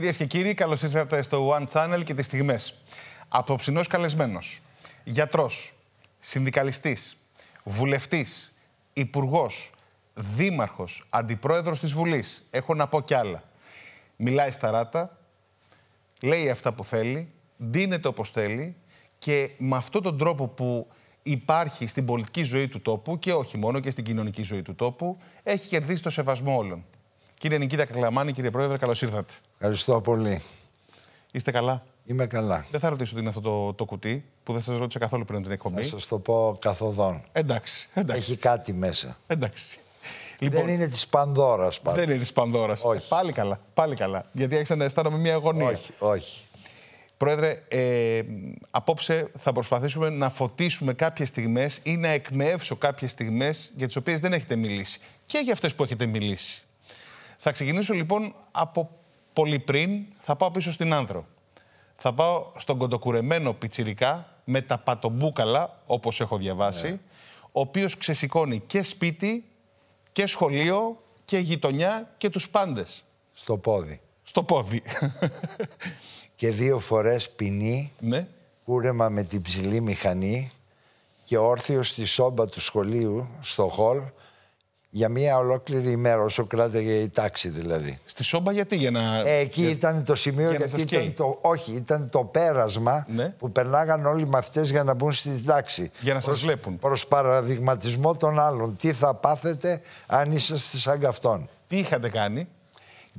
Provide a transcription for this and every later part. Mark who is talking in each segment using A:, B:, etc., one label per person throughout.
A: Κυρίες και κύριοι, καλώς ήρθατε στο One Channel και τις στιγμές. Απόψινό καλεσμένος, γιατρός, συνδικαλιστής, βουλευτής, υπουργός, δήμαρχος, αντιπρόεδρος της Βουλής. Έχω να πω κι άλλα. Μιλάει στα ράτα, λέει αυτά που θέλει, ντύνεται όπως θέλει και με αυτόν τον τρόπο που υπάρχει στην πολιτική ζωή του τόπου και όχι μόνο και στην κοινωνική ζωή του τόπου, έχει κερδίσει το σεβασμό όλων. Κύριε Νικήτα Καλαμάνη, κύριε Πρόεδρε, καλώς ήρθατε. Ευχαριστώ πολύ. Είστε καλά. Είμαι καλά. Δεν θα ρωτήσω τι είναι αυτό το, το κουτί που δεν σας ρώτησε καθόλου πριν την εκπομπή. Θα σας το πω καθοδόν. Εντάξει, εντάξει. Έχει κάτι μέσα. Εντάξει. Λοιπόν, δεν είναι της Πανδώρας πάντα. Δεν είναι της Πανδώρας. Όχι. Ε, πάλι καλά. Πάλι καλά. Γιατί άρχισα να αισθάνομαι μια αγωνία. Όχι, όχι. Πρόεδρε, ε, απόψε θα προσπαθήσουμε να φωτίσουμε κάποιες στιγμές ή να εκμεύσω κάποιες στιγμές για τις οποίες δεν έχετε μιλήσει. Και για αυτές που έχετε μιλήσει. Θα ξεκινήσω λοιπόν από πολύ πριν θα πάω πίσω στην Άνθρο. Θα πάω στον κοντοκουρεμένο πιτσιρικά με τα πατομπούκαλα, όπως έχω διαβάσει, ναι. ο οποίος ξεσηκώνει και σπίτι και σχολείο και γειτονιά και τους πάντες. Στο πόδι. Στο πόδι.
B: και δύο φορές ποινή, ναι. κούρεμα με την ψηλή μηχανή και όρθιο στη σόμπα του σχολείου, στο χολ, για μία ολόκληρη ημέρα, όσο κράταγε η τάξη δηλαδή.
A: Στη Σόμπα γιατί, για να. Ε, εκεί ήταν το σημείο γιατί το.
B: Όχι, ήταν το πέρασμα ναι. που περνάγαν όλοι οι μαθητέ για να μπουν στη τάξη. Για να σας βλέπουν. Προς παραδειγματισμό των άλλων. Τι θα πάθετε αν είσαστε σαν καυτόν. Τι είχατε κάνει.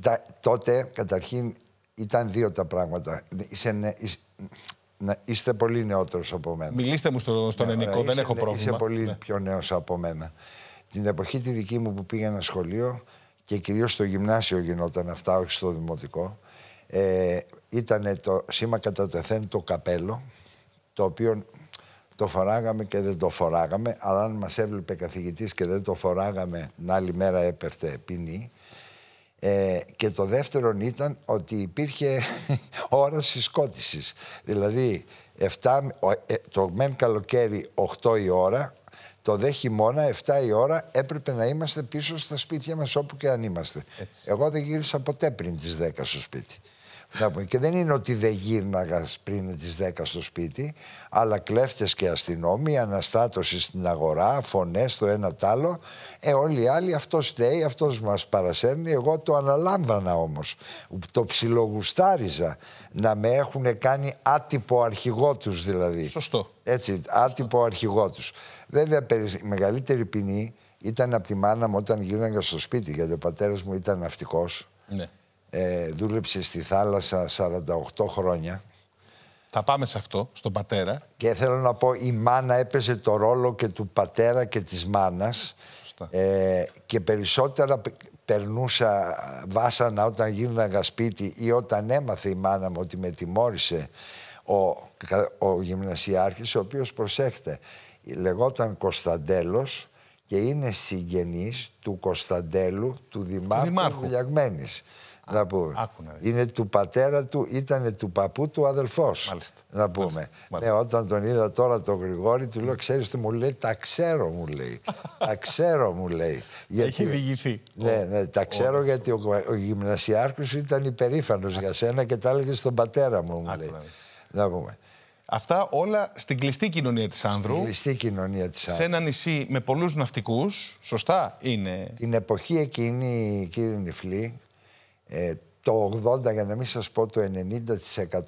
B: Τα... Τότε, καταρχήν, ήταν δύο τα πράγματα. Είσαι... είστε πολύ νεότερος από μένα. Μιλήστε
A: μου στον ναι, ενικό, δεν έχω πρόβλημα. Είσαι πολύ ναι.
B: πιο νέος από μένα. Την εποχή τη δική μου που πήγαινα σχολείο και κυρίως στο γυμνάσιο γινόταν αυτά, όχι στο δημοτικό, ε, ήταν το σήμα κατά εθέν το καπέλο, το οποίο το φοράγαμε και δεν το φοράγαμε, αλλά αν μας έβλεπε καθηγητής και δεν το φοράγαμε, την άλλη μέρα έπεφτε ποινή. Ε, και το δεύτερο ήταν ότι υπήρχε ώρα συσκότησης. Δηλαδή, 7, ε, το μεν καλοκαίρι 8 η ώρα, το δε χειμώνα, 7 η ώρα, έπρεπε να είμαστε πίσω στα σπίτια μας όπου και αν είμαστε. Εγώ δεν γύρισα ποτέ πριν τις 10 στο σπίτι. Και δεν είναι ότι δεν γύρναγα πριν τις 10 στο σπίτι, αλλά κλέφτες και αστυνόμοι, αναστάτωση στην αγορά, φωνές το ένα τ' άλλο. Ε, όλοι οι άλλοι, αυτός στέει, αυτός μας παρασέρνει. Εγώ το αναλάμβανα όμως. Το ψιλογουστάριζα να με έχουν κάνει άτυπο αρχηγό τους δηλαδή. Σωστό. Έτσι, άτυπο αρχηγό τους. Βέβαια, η μεγαλύτερη ποινή ήταν από τη μάνα μου όταν γύρναγα στο σπίτι, γιατί ο πατέρας μου ήταν ναυτικός. Ναι. Ε, δούλεψε στη θάλασσα 48 χρόνια.
A: Θα πάμε σε αυτό, στον πατέρα.
B: Και θέλω να πω, η μάνα έπαιζε το ρόλο και του πατέρα και της μάνας. Ε, και περισσότερα περνούσα βάσανα όταν γύρναγα σπίτι ή όταν έμαθε η μάνα μου ότι με τιμώρησε ο, ο γυμνασιάρχης, ο οποίος προσέχεται λεγόταν Κωνσταντέλος και είναι συγγενής του Κωνσταντέλου, του Δημάρχου, δημάρχου. να πούμε. Ναι. είναι του πατέρα του, ήταν του παππού του αδελφός. Να πούμε. Ναι, όταν τον είδα τώρα τον Γρηγόρη, του λέω, ξέρεις τι μου λέει, τα ξέρω μου λέει. τα ξέρω μου λέει. Γιατί... Έχει διηγηθεί. Ναι, ναι, τα ξέρω γιατί ο, ο γυμνασιάρχος ήταν υπερήφανος για σένα και τα έλεγε στον πατέρα μου, μου λέει. Ναι.
A: να πούμε. Αυτά όλα στην κλειστή κοινωνία της Άνδρου. Στην κλειστή κοινωνία Άνδρου. Σε ένα νησί με πολλούς ναυτικούς. Σωστά είναι. Την εποχή εκείνη, κύριε
B: Νιφλή, ε, το 80 για να μην σας πω το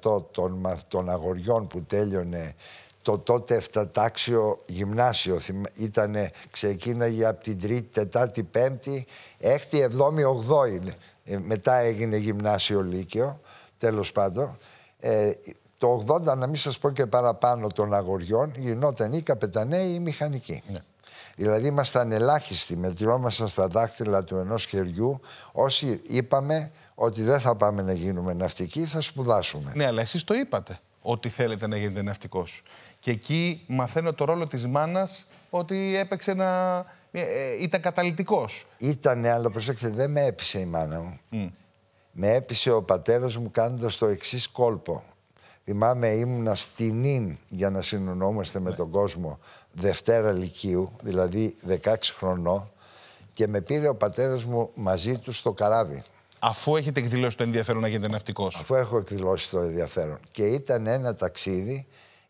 B: 90% των, των αγοριών που τέλειωνε το τότε εφτατάξιο γυμνάσιο Ήταν ξεκίναγε από την τρίτη, τετάρτη, πέμπτη, έκτη, εβδόμη, 8 έγινε μετά έγινε γυμνάσιο λύκειο, τέλος πάντων. Ε, το 80, να μην σας πω και παραπάνω των αγοριών, γινόταν ή καπεταναίοι ή μηχανικοί. Ναι. Δηλαδή ήμασταν ελάχιστοι, μετριόμασταν στα δάχτυλα του ενός χεριού όσοι είπαμε ότι δεν θα πάμε να γίνουμε ναυτικοί, θα σπουδάσουμε.
A: Ναι, αλλά εσείς το είπατε ότι θέλετε να γίνετε ναυτικός. Και εκεί μαθαίνω το ρόλο της μάνας ότι έπαιξε να... Ε, ε, ήταν καταλητικός. Ήτανε, αλλά προσέξτε, δεν με έπεισε η
B: μάνα μου. Mm. Με έπεισε ο πατέρας μου κάνοντας το εξής κόλπο. Θυμάμαι ήμουνα στην Ιν για να συνονόμαστε με ναι. τον κόσμο Δευτέρα Λυκείου, δηλαδή 16 χρονών και με πήρε ο πατέρας μου μαζί τους στο καράβι.
A: Αφού έχετε εκδηλώσει το ενδιαφέρον να γίνετε ναυτικός. Αφού έχω εκδηλώσει το ενδιαφέρον. Και ήταν
B: ένα ταξίδι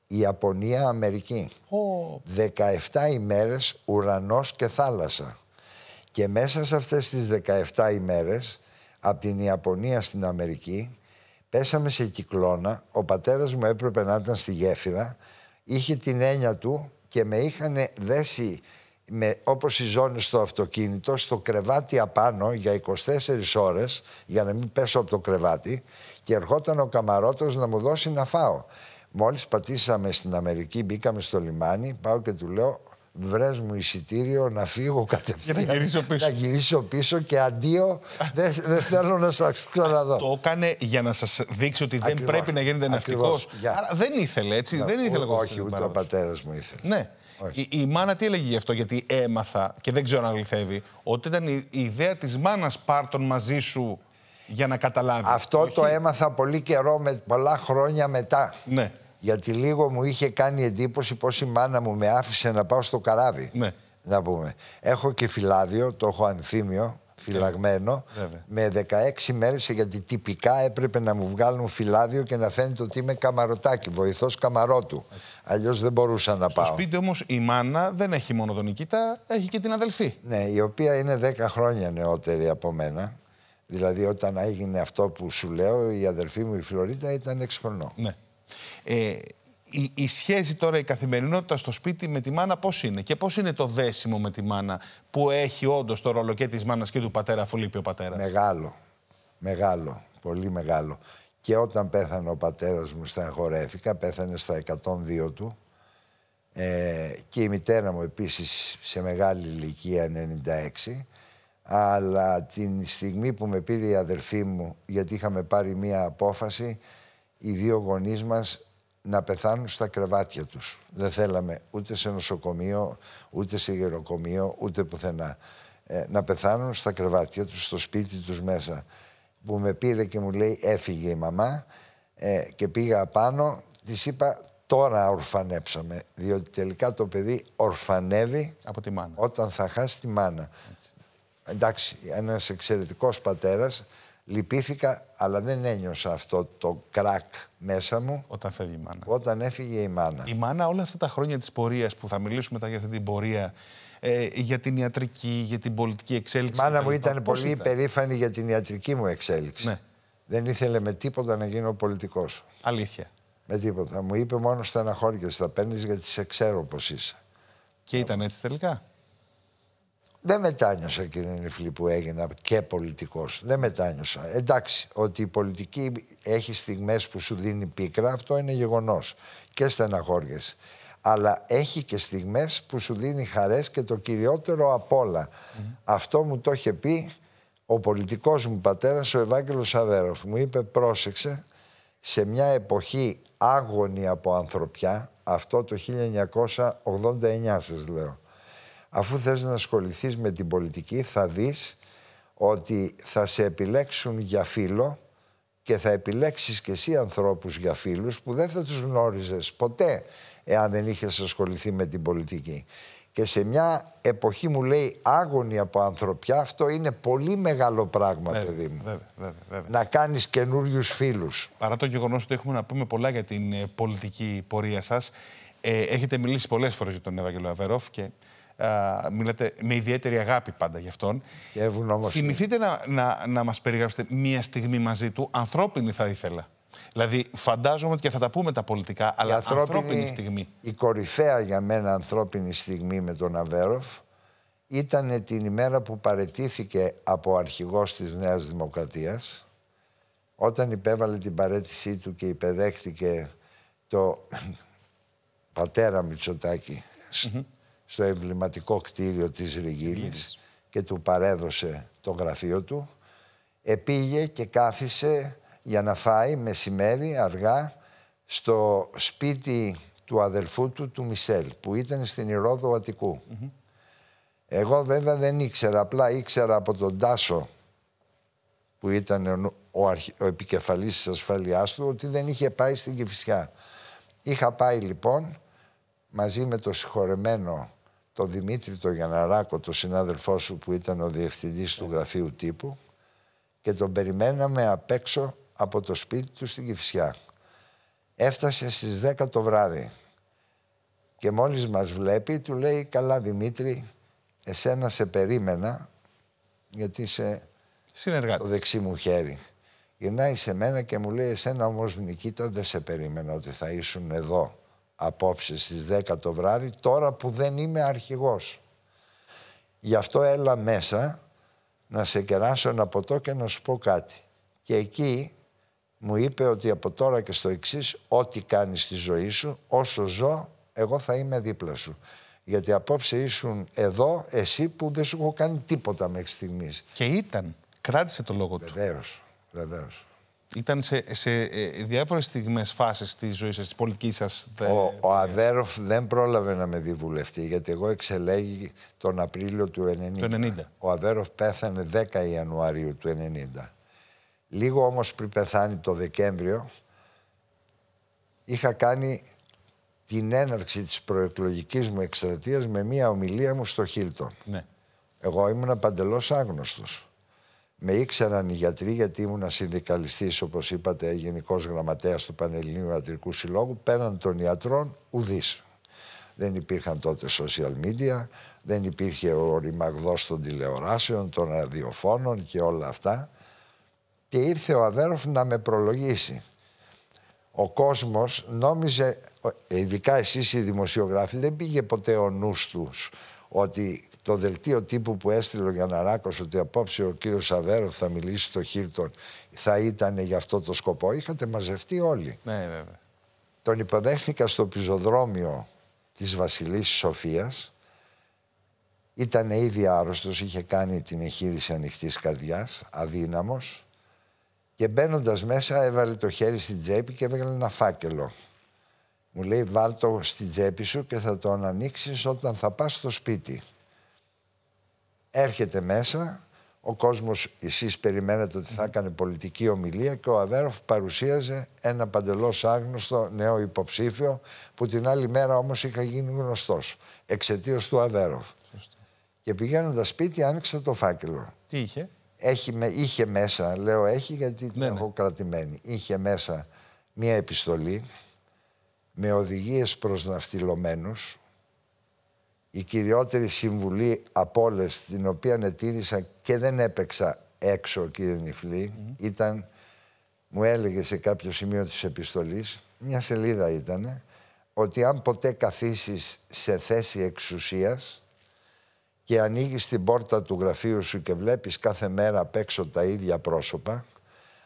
B: Ιαπωνία-Αμερική. 17 ημέρες ουρανός και θάλασσα. Και μέσα σε αυτές τις 17 ημέρες, από την Ιαπωνία στην Αμερική, Πέσαμε σε κυκλώνα, ο πατέρας μου έπρεπε να ήταν στη γέφυρα, είχε την έννοια του και με είχαν δέσει με, όπως οι ζώνες στο αυτοκίνητο, στο κρεβάτι απάνω για 24 ώρες, για να μην πέσω από το κρεβάτι, και ερχόταν ο καμαρότος να μου δώσει να φάω. Μόλις πατήσαμε στην Αμερική, μπήκαμε στο λιμάνι, πάω και του λέω, βρες μου εισιτήριο να φύγω κατευθείαν. να γυρίσω πίσω. Να γυρίσω πίσω και αντίο δεν
A: δε θέλω να σας ξαναδώ. Το έκανε για να σας δείξει ότι δεν πρέπει να γίνετε ναυτικό. Άρα δεν ήθελε έτσι, να, δεν ήθελε. Ο, όχι, ούτε ο
B: πατέρας μου ήθελε.
A: Ναι. Η, η, μάνα τι έλεγε γι' αυτό, γιατί έμαθα και δεν ξέρω αν αληθεύει, ότι ήταν η, ιδέα της μάνας πάρτων μαζί σου για να καταλάβει. Αυτό το
B: έμαθα πολύ καιρό, με, πολλά χρόνια μετά. Ναι γιατί λίγο μου είχε κάνει εντύπωση πως η μάνα μου με άφησε να πάω στο καράβι. Ναι. Να πούμε. Έχω και φυλάδιο, το έχω ανθίμιο, φυλαγμένο, με 16 μέρες, γιατί τυπικά έπρεπε να μου βγάλουν φυλάδιο και να φαίνεται ότι είμαι καμαρωτάκι, βοηθός καμαρότου. Έτσι. Αλλιώς δεν μπορούσα να Στο πάω. Στο
A: σπίτι όμως η μάνα δεν έχει μόνο
B: τον Νικήτα, έχει και την αδελφή. Ναι, η οποία είναι 10 χρόνια νεότερη από μένα. Δηλαδή όταν έγινε αυτό που σου λέω, η αδελφή μου η Φλωρίτα ήταν 6 χρονών.
A: Ναι. Ε, η, σχέση τώρα, η καθημερινότητα στο σπίτι με τη μάνα πώς είναι και πώς είναι το δέσιμο με τη μάνα που έχει όντως το ρόλο και της μάνας και του πατέρα αφού λείπει ο πατέρας. Μεγάλο, μεγάλο, πολύ μεγάλο. Και όταν πέθανε ο πατέρας μου στα
B: χορέφικα, πέθανε στα 102 του ε, και η μητέρα μου επίσης σε μεγάλη ηλικία 96 αλλά την στιγμή που με πήρε η αδερφή μου γιατί είχαμε πάρει μία απόφαση οι δύο γονείς μας να πεθάνουν στα κρεβάτια τους. Δεν θέλαμε ούτε σε νοσοκομείο, ούτε σε γεροκομείο, ούτε πουθενά. Ε, να πεθάνουν στα κρεβάτια τους, στο σπίτι τους μέσα. Που με πήρε και μου λέει έφυγε η μαμά ε, και πήγα απάνω. της είπα τώρα ορφανέψαμε, διότι τελικά το παιδί ορφανεύει Από τη μάνα. όταν θα χάσει τη μάνα. Έτσι. Εντάξει, ένας εξαιρετικός πατέρας, λυπήθηκα, αλλά δεν ένιωσα αυτό το κρακ μέσα μου. Όταν
A: φεύγει η μάνα. Όταν έφυγε η μάνα. Η μάνα όλα αυτά τα χρόνια της πορείας που θα μιλήσουμε μετά για αυτή την πορεία, ε, για την ιατρική, για την πολιτική εξέλιξη. Η μάνα μου ήταν πολύ ήταν.
B: υπερήφανη για την ιατρική μου εξέλιξη. Ναι. Δεν ήθελε με τίποτα να γίνω πολιτικός. Αλήθεια. Με τίποτα. Μου είπε μόνος στεναχώρια, θα παίρνεις γιατί σε ξέρω πώς είσαι. Και ήταν έτσι τελικά δεν μετάνιωσα κύριε Νιφλή που έγινα και πολιτικός. Δεν μετάνιωσα. Εντάξει, ότι η πολιτική έχει στιγμές που σου δίνει πίκρα, αυτό είναι γεγονός. Και στεναχώριες. Αλλά έχει και στιγμές που σου δίνει χαρές και το κυριότερο απ' όλα. Αυτό μου το είχε πει ο πολιτικός μου πατέρας, ο Ευάγγελος Σαβέροφ. Μου είπε πρόσεξε, σε μια εποχή άγωνη από ανθρωπιά, αυτό το 1989 σας λέω, Αφού θες να ασχοληθείς με την πολιτική θα δεις ότι θα σε επιλέξουν για φίλο και θα επιλέξεις και εσύ ανθρώπους για φίλους που δεν θα τους γνώριζες ποτέ εάν δεν είχες ασχοληθεί με την πολιτική. Και σε μια εποχή μου λέει άγωνη από ανθρωπιά, αυτό είναι πολύ μεγάλο πράγμα, βέβαια, παιδί μου. Βέβαια, βέβαια, Να κάνεις καινούριους φίλους.
A: Παρά το γεγονός ότι έχουμε να πούμε πολλά για την ε, πολιτική πορεία σας, ε, έχετε μιλήσει πολλές φορές για τον Ευαγγελο Αβερόφ και α, μιλάτε με ιδιαίτερη αγάπη πάντα γι' αυτόν. Και όμως ναι. Θυμηθείτε να, να, να μας περιγράψετε μία στιγμή μαζί του. Ανθρώπινη θα ήθελα. Δηλαδή φαντάζομαι ότι και θα τα πούμε τα πολιτικά, αλλά ανθρώπινη, στιγμή.
B: Η κορυφαία για μένα ανθρώπινη στιγμή με τον Αβέροφ ήταν την ημέρα που παρετήθηκε από αρχηγός της Νέας Δημοκρατίας όταν υπέβαλε την παρέτησή του και υπεδέχτηκε το πατέρα Μητσοτάκη στο εμβληματικό κτίριο της Ριγίλης και του παρέδωσε το γραφείο του. Επήγε και κάθισε για να φάει μεσημέρι αργά στο σπίτι του αδελφού του, του Μισελ, που ήταν στην Ηρόδο Αττικού. Εγώ βέβαια δεν ήξερα, απλά ήξερα από τον Τάσο, που ήταν ο, αρχι... ο επικεφαλής της ασφαλείας του, ότι δεν είχε πάει στην Κηφισιά. Είχα πάει λοιπόν, μαζί με το συγχωρεμένο τον Δημήτρη τον Γιαναράκο, τον συνάδελφό σου που ήταν ο διευθυντής του ναι. γραφείου τύπου και τον περιμέναμε απ' έξω από το σπίτι του στην Κηφισιά. Έφτασε στις 10 το βράδυ και μόλις μας βλέπει του λέει «Καλά Δημήτρη, εσένα σε περίμενα γιατί είσαι το δεξί μου χέρι». Γυρνάει σε μένα και μου λέει «Εσένα όμως Νικήτα δεν σε περίμενα ότι θα ήσουν εδώ» απόψε στις 10 το βράδυ, τώρα που δεν είμαι αρχηγός. Γι' αυτό έλα μέσα να σε κεράσω ένα ποτό και να σου πω κάτι. Και εκεί μου είπε ότι από τώρα και στο εξής, ό,τι κάνεις στη ζωή σου, όσο ζω, εγώ θα είμαι δίπλα σου. Γιατί απόψε ήσουν
A: εδώ, εσύ που δεν σου έχω κάνει τίποτα μέχρι στιγμής. Και ήταν. Κράτησε το λόγο του. Βεβαίως, βεβαίως ήταν σε, σε ε, διάφορες στιγμές, φάσεις της ζωής της πολιτικής πολιτική
B: σα. Ο, ο δεν πρόλαβε να με δει γιατί εγώ εξελέγη τον Απρίλιο του 90. Ο Αδέροφ πέθανε 10 Ιανουαρίου του 90. Λίγο όμως πριν πεθάνει το Δεκέμβριο, είχα κάνει την έναρξη της προεκλογικής μου εκστρατείας με μία ομιλία μου στο Χίλτον. Ναι. Εγώ ήμουν παντελώς άγνωστος. Με ήξεραν οι γιατροί γιατί ήμουν συνδικαλιστής, όπως είπατε, γενικός γραμματέας του Πανελληνίου Ιατρικού Συλλόγου. Πέραν των ιατρών, ουδής. Δεν υπήρχαν τότε social media, δεν υπήρχε ο ρημαγδός των τηλεοράσεων, των ραδιοφώνων και όλα αυτά. Και ήρθε ο Αβέροφ να με προλογίσει. Ο κόσμος νόμιζε, ειδικά εσείς οι δημοσιογράφοι, δεν πήγε ποτέ ο νους τους ότι το δελτίο τύπου που έστειλε ο Γιαναράκο ότι απόψε ο κύριος Σαβέρο θα μιλήσει στο Χίλτον θα ήταν για αυτό το σκοπό. Είχατε μαζευτεί όλοι. Ναι, βέβαια. Τον υποδέχθηκα στο πεζοδρόμιο της Βασιλής Σοφίας, Ήταν ήδη άρρωστος είχε κάνει την εγχείρηση ανοιχτής καρδιάς, αδύναμος. Και μπαίνοντας μέσα έβαλε το χέρι στην τσέπη και έβγαλε ένα φάκελο. Μου λέει βάλ το στην τσέπη σου και θα τον ανοίξεις όταν θα πά στο σπίτι έρχεται μέσα, ο κόσμος, εσείς περιμένετε ότι θα έκανε πολιτική ομιλία και ο Αβέροφ παρουσίαζε ένα παντελώς άγνωστο νέο υποψήφιο που την άλλη μέρα όμως είχα γίνει γνωστός εξαιτίας του Αβέροφ. Και πηγαίνοντας σπίτι άνοιξα το φάκελο. Τι είχε? Έχει, είχε μέσα, λέω έχει γιατί ναι, την ναι. έχω κρατημένη, είχε μέσα μία επιστολή με οδηγίες προς ναυτιλωμένους η κυριότερη συμβουλή από όλες, την οποία ετήρησα και δεν έπαιξα έξω, κύριε Νιφλή, ήταν, μου έλεγε σε κάποιο σημείο της επιστολής, μια σελίδα ήταν, ότι αν ποτέ καθίσεις σε θέση εξουσίας και ανοίγεις την πόρτα του γραφείου σου και βλέπεις κάθε μέρα απ' έξω τα ίδια πρόσωπα,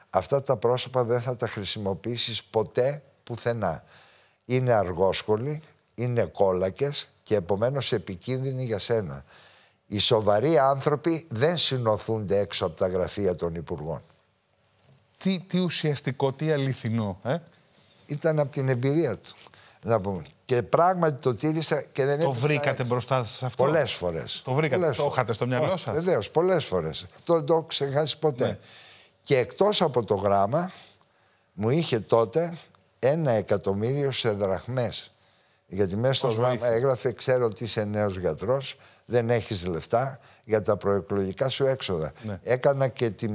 B: αυτά τα πρόσωπα δεν θα τα χρησιμοποιήσεις ποτέ πουθενά. Είναι αργόσχολοι, είναι κόλακες και επομένως επικίνδυνη για σένα. Οι σοβαροί άνθρωποι δεν συνοθούνται έξω από τα γραφεία των Υπουργών.
A: Τι, τι ουσιαστικό, τι αληθινό. Ε? Ήταν από την
B: εμπειρία του. Να πούμε. Και πράγματι το τήρησα και δεν Το βρήκατε
A: μπροστά σε αυτό. Πολλές φορές.
B: Το βρήκατε. το είχατε στο μυαλό σας. Βεβαίως, πολλές φορές. Το δεν το ξεχάσει ποτέ. Ναι. Και εκτός από το γράμμα, μου είχε τότε ένα εκατομμύριο σε δραχμές γιατί μέσα στο γράμμα έγραφε: Ξέρω ότι είσαι νέος γιατρός, δεν έχεις λεφτά για τα προεκλογικά σου έξοδα. Ναι. Έκανα και, τη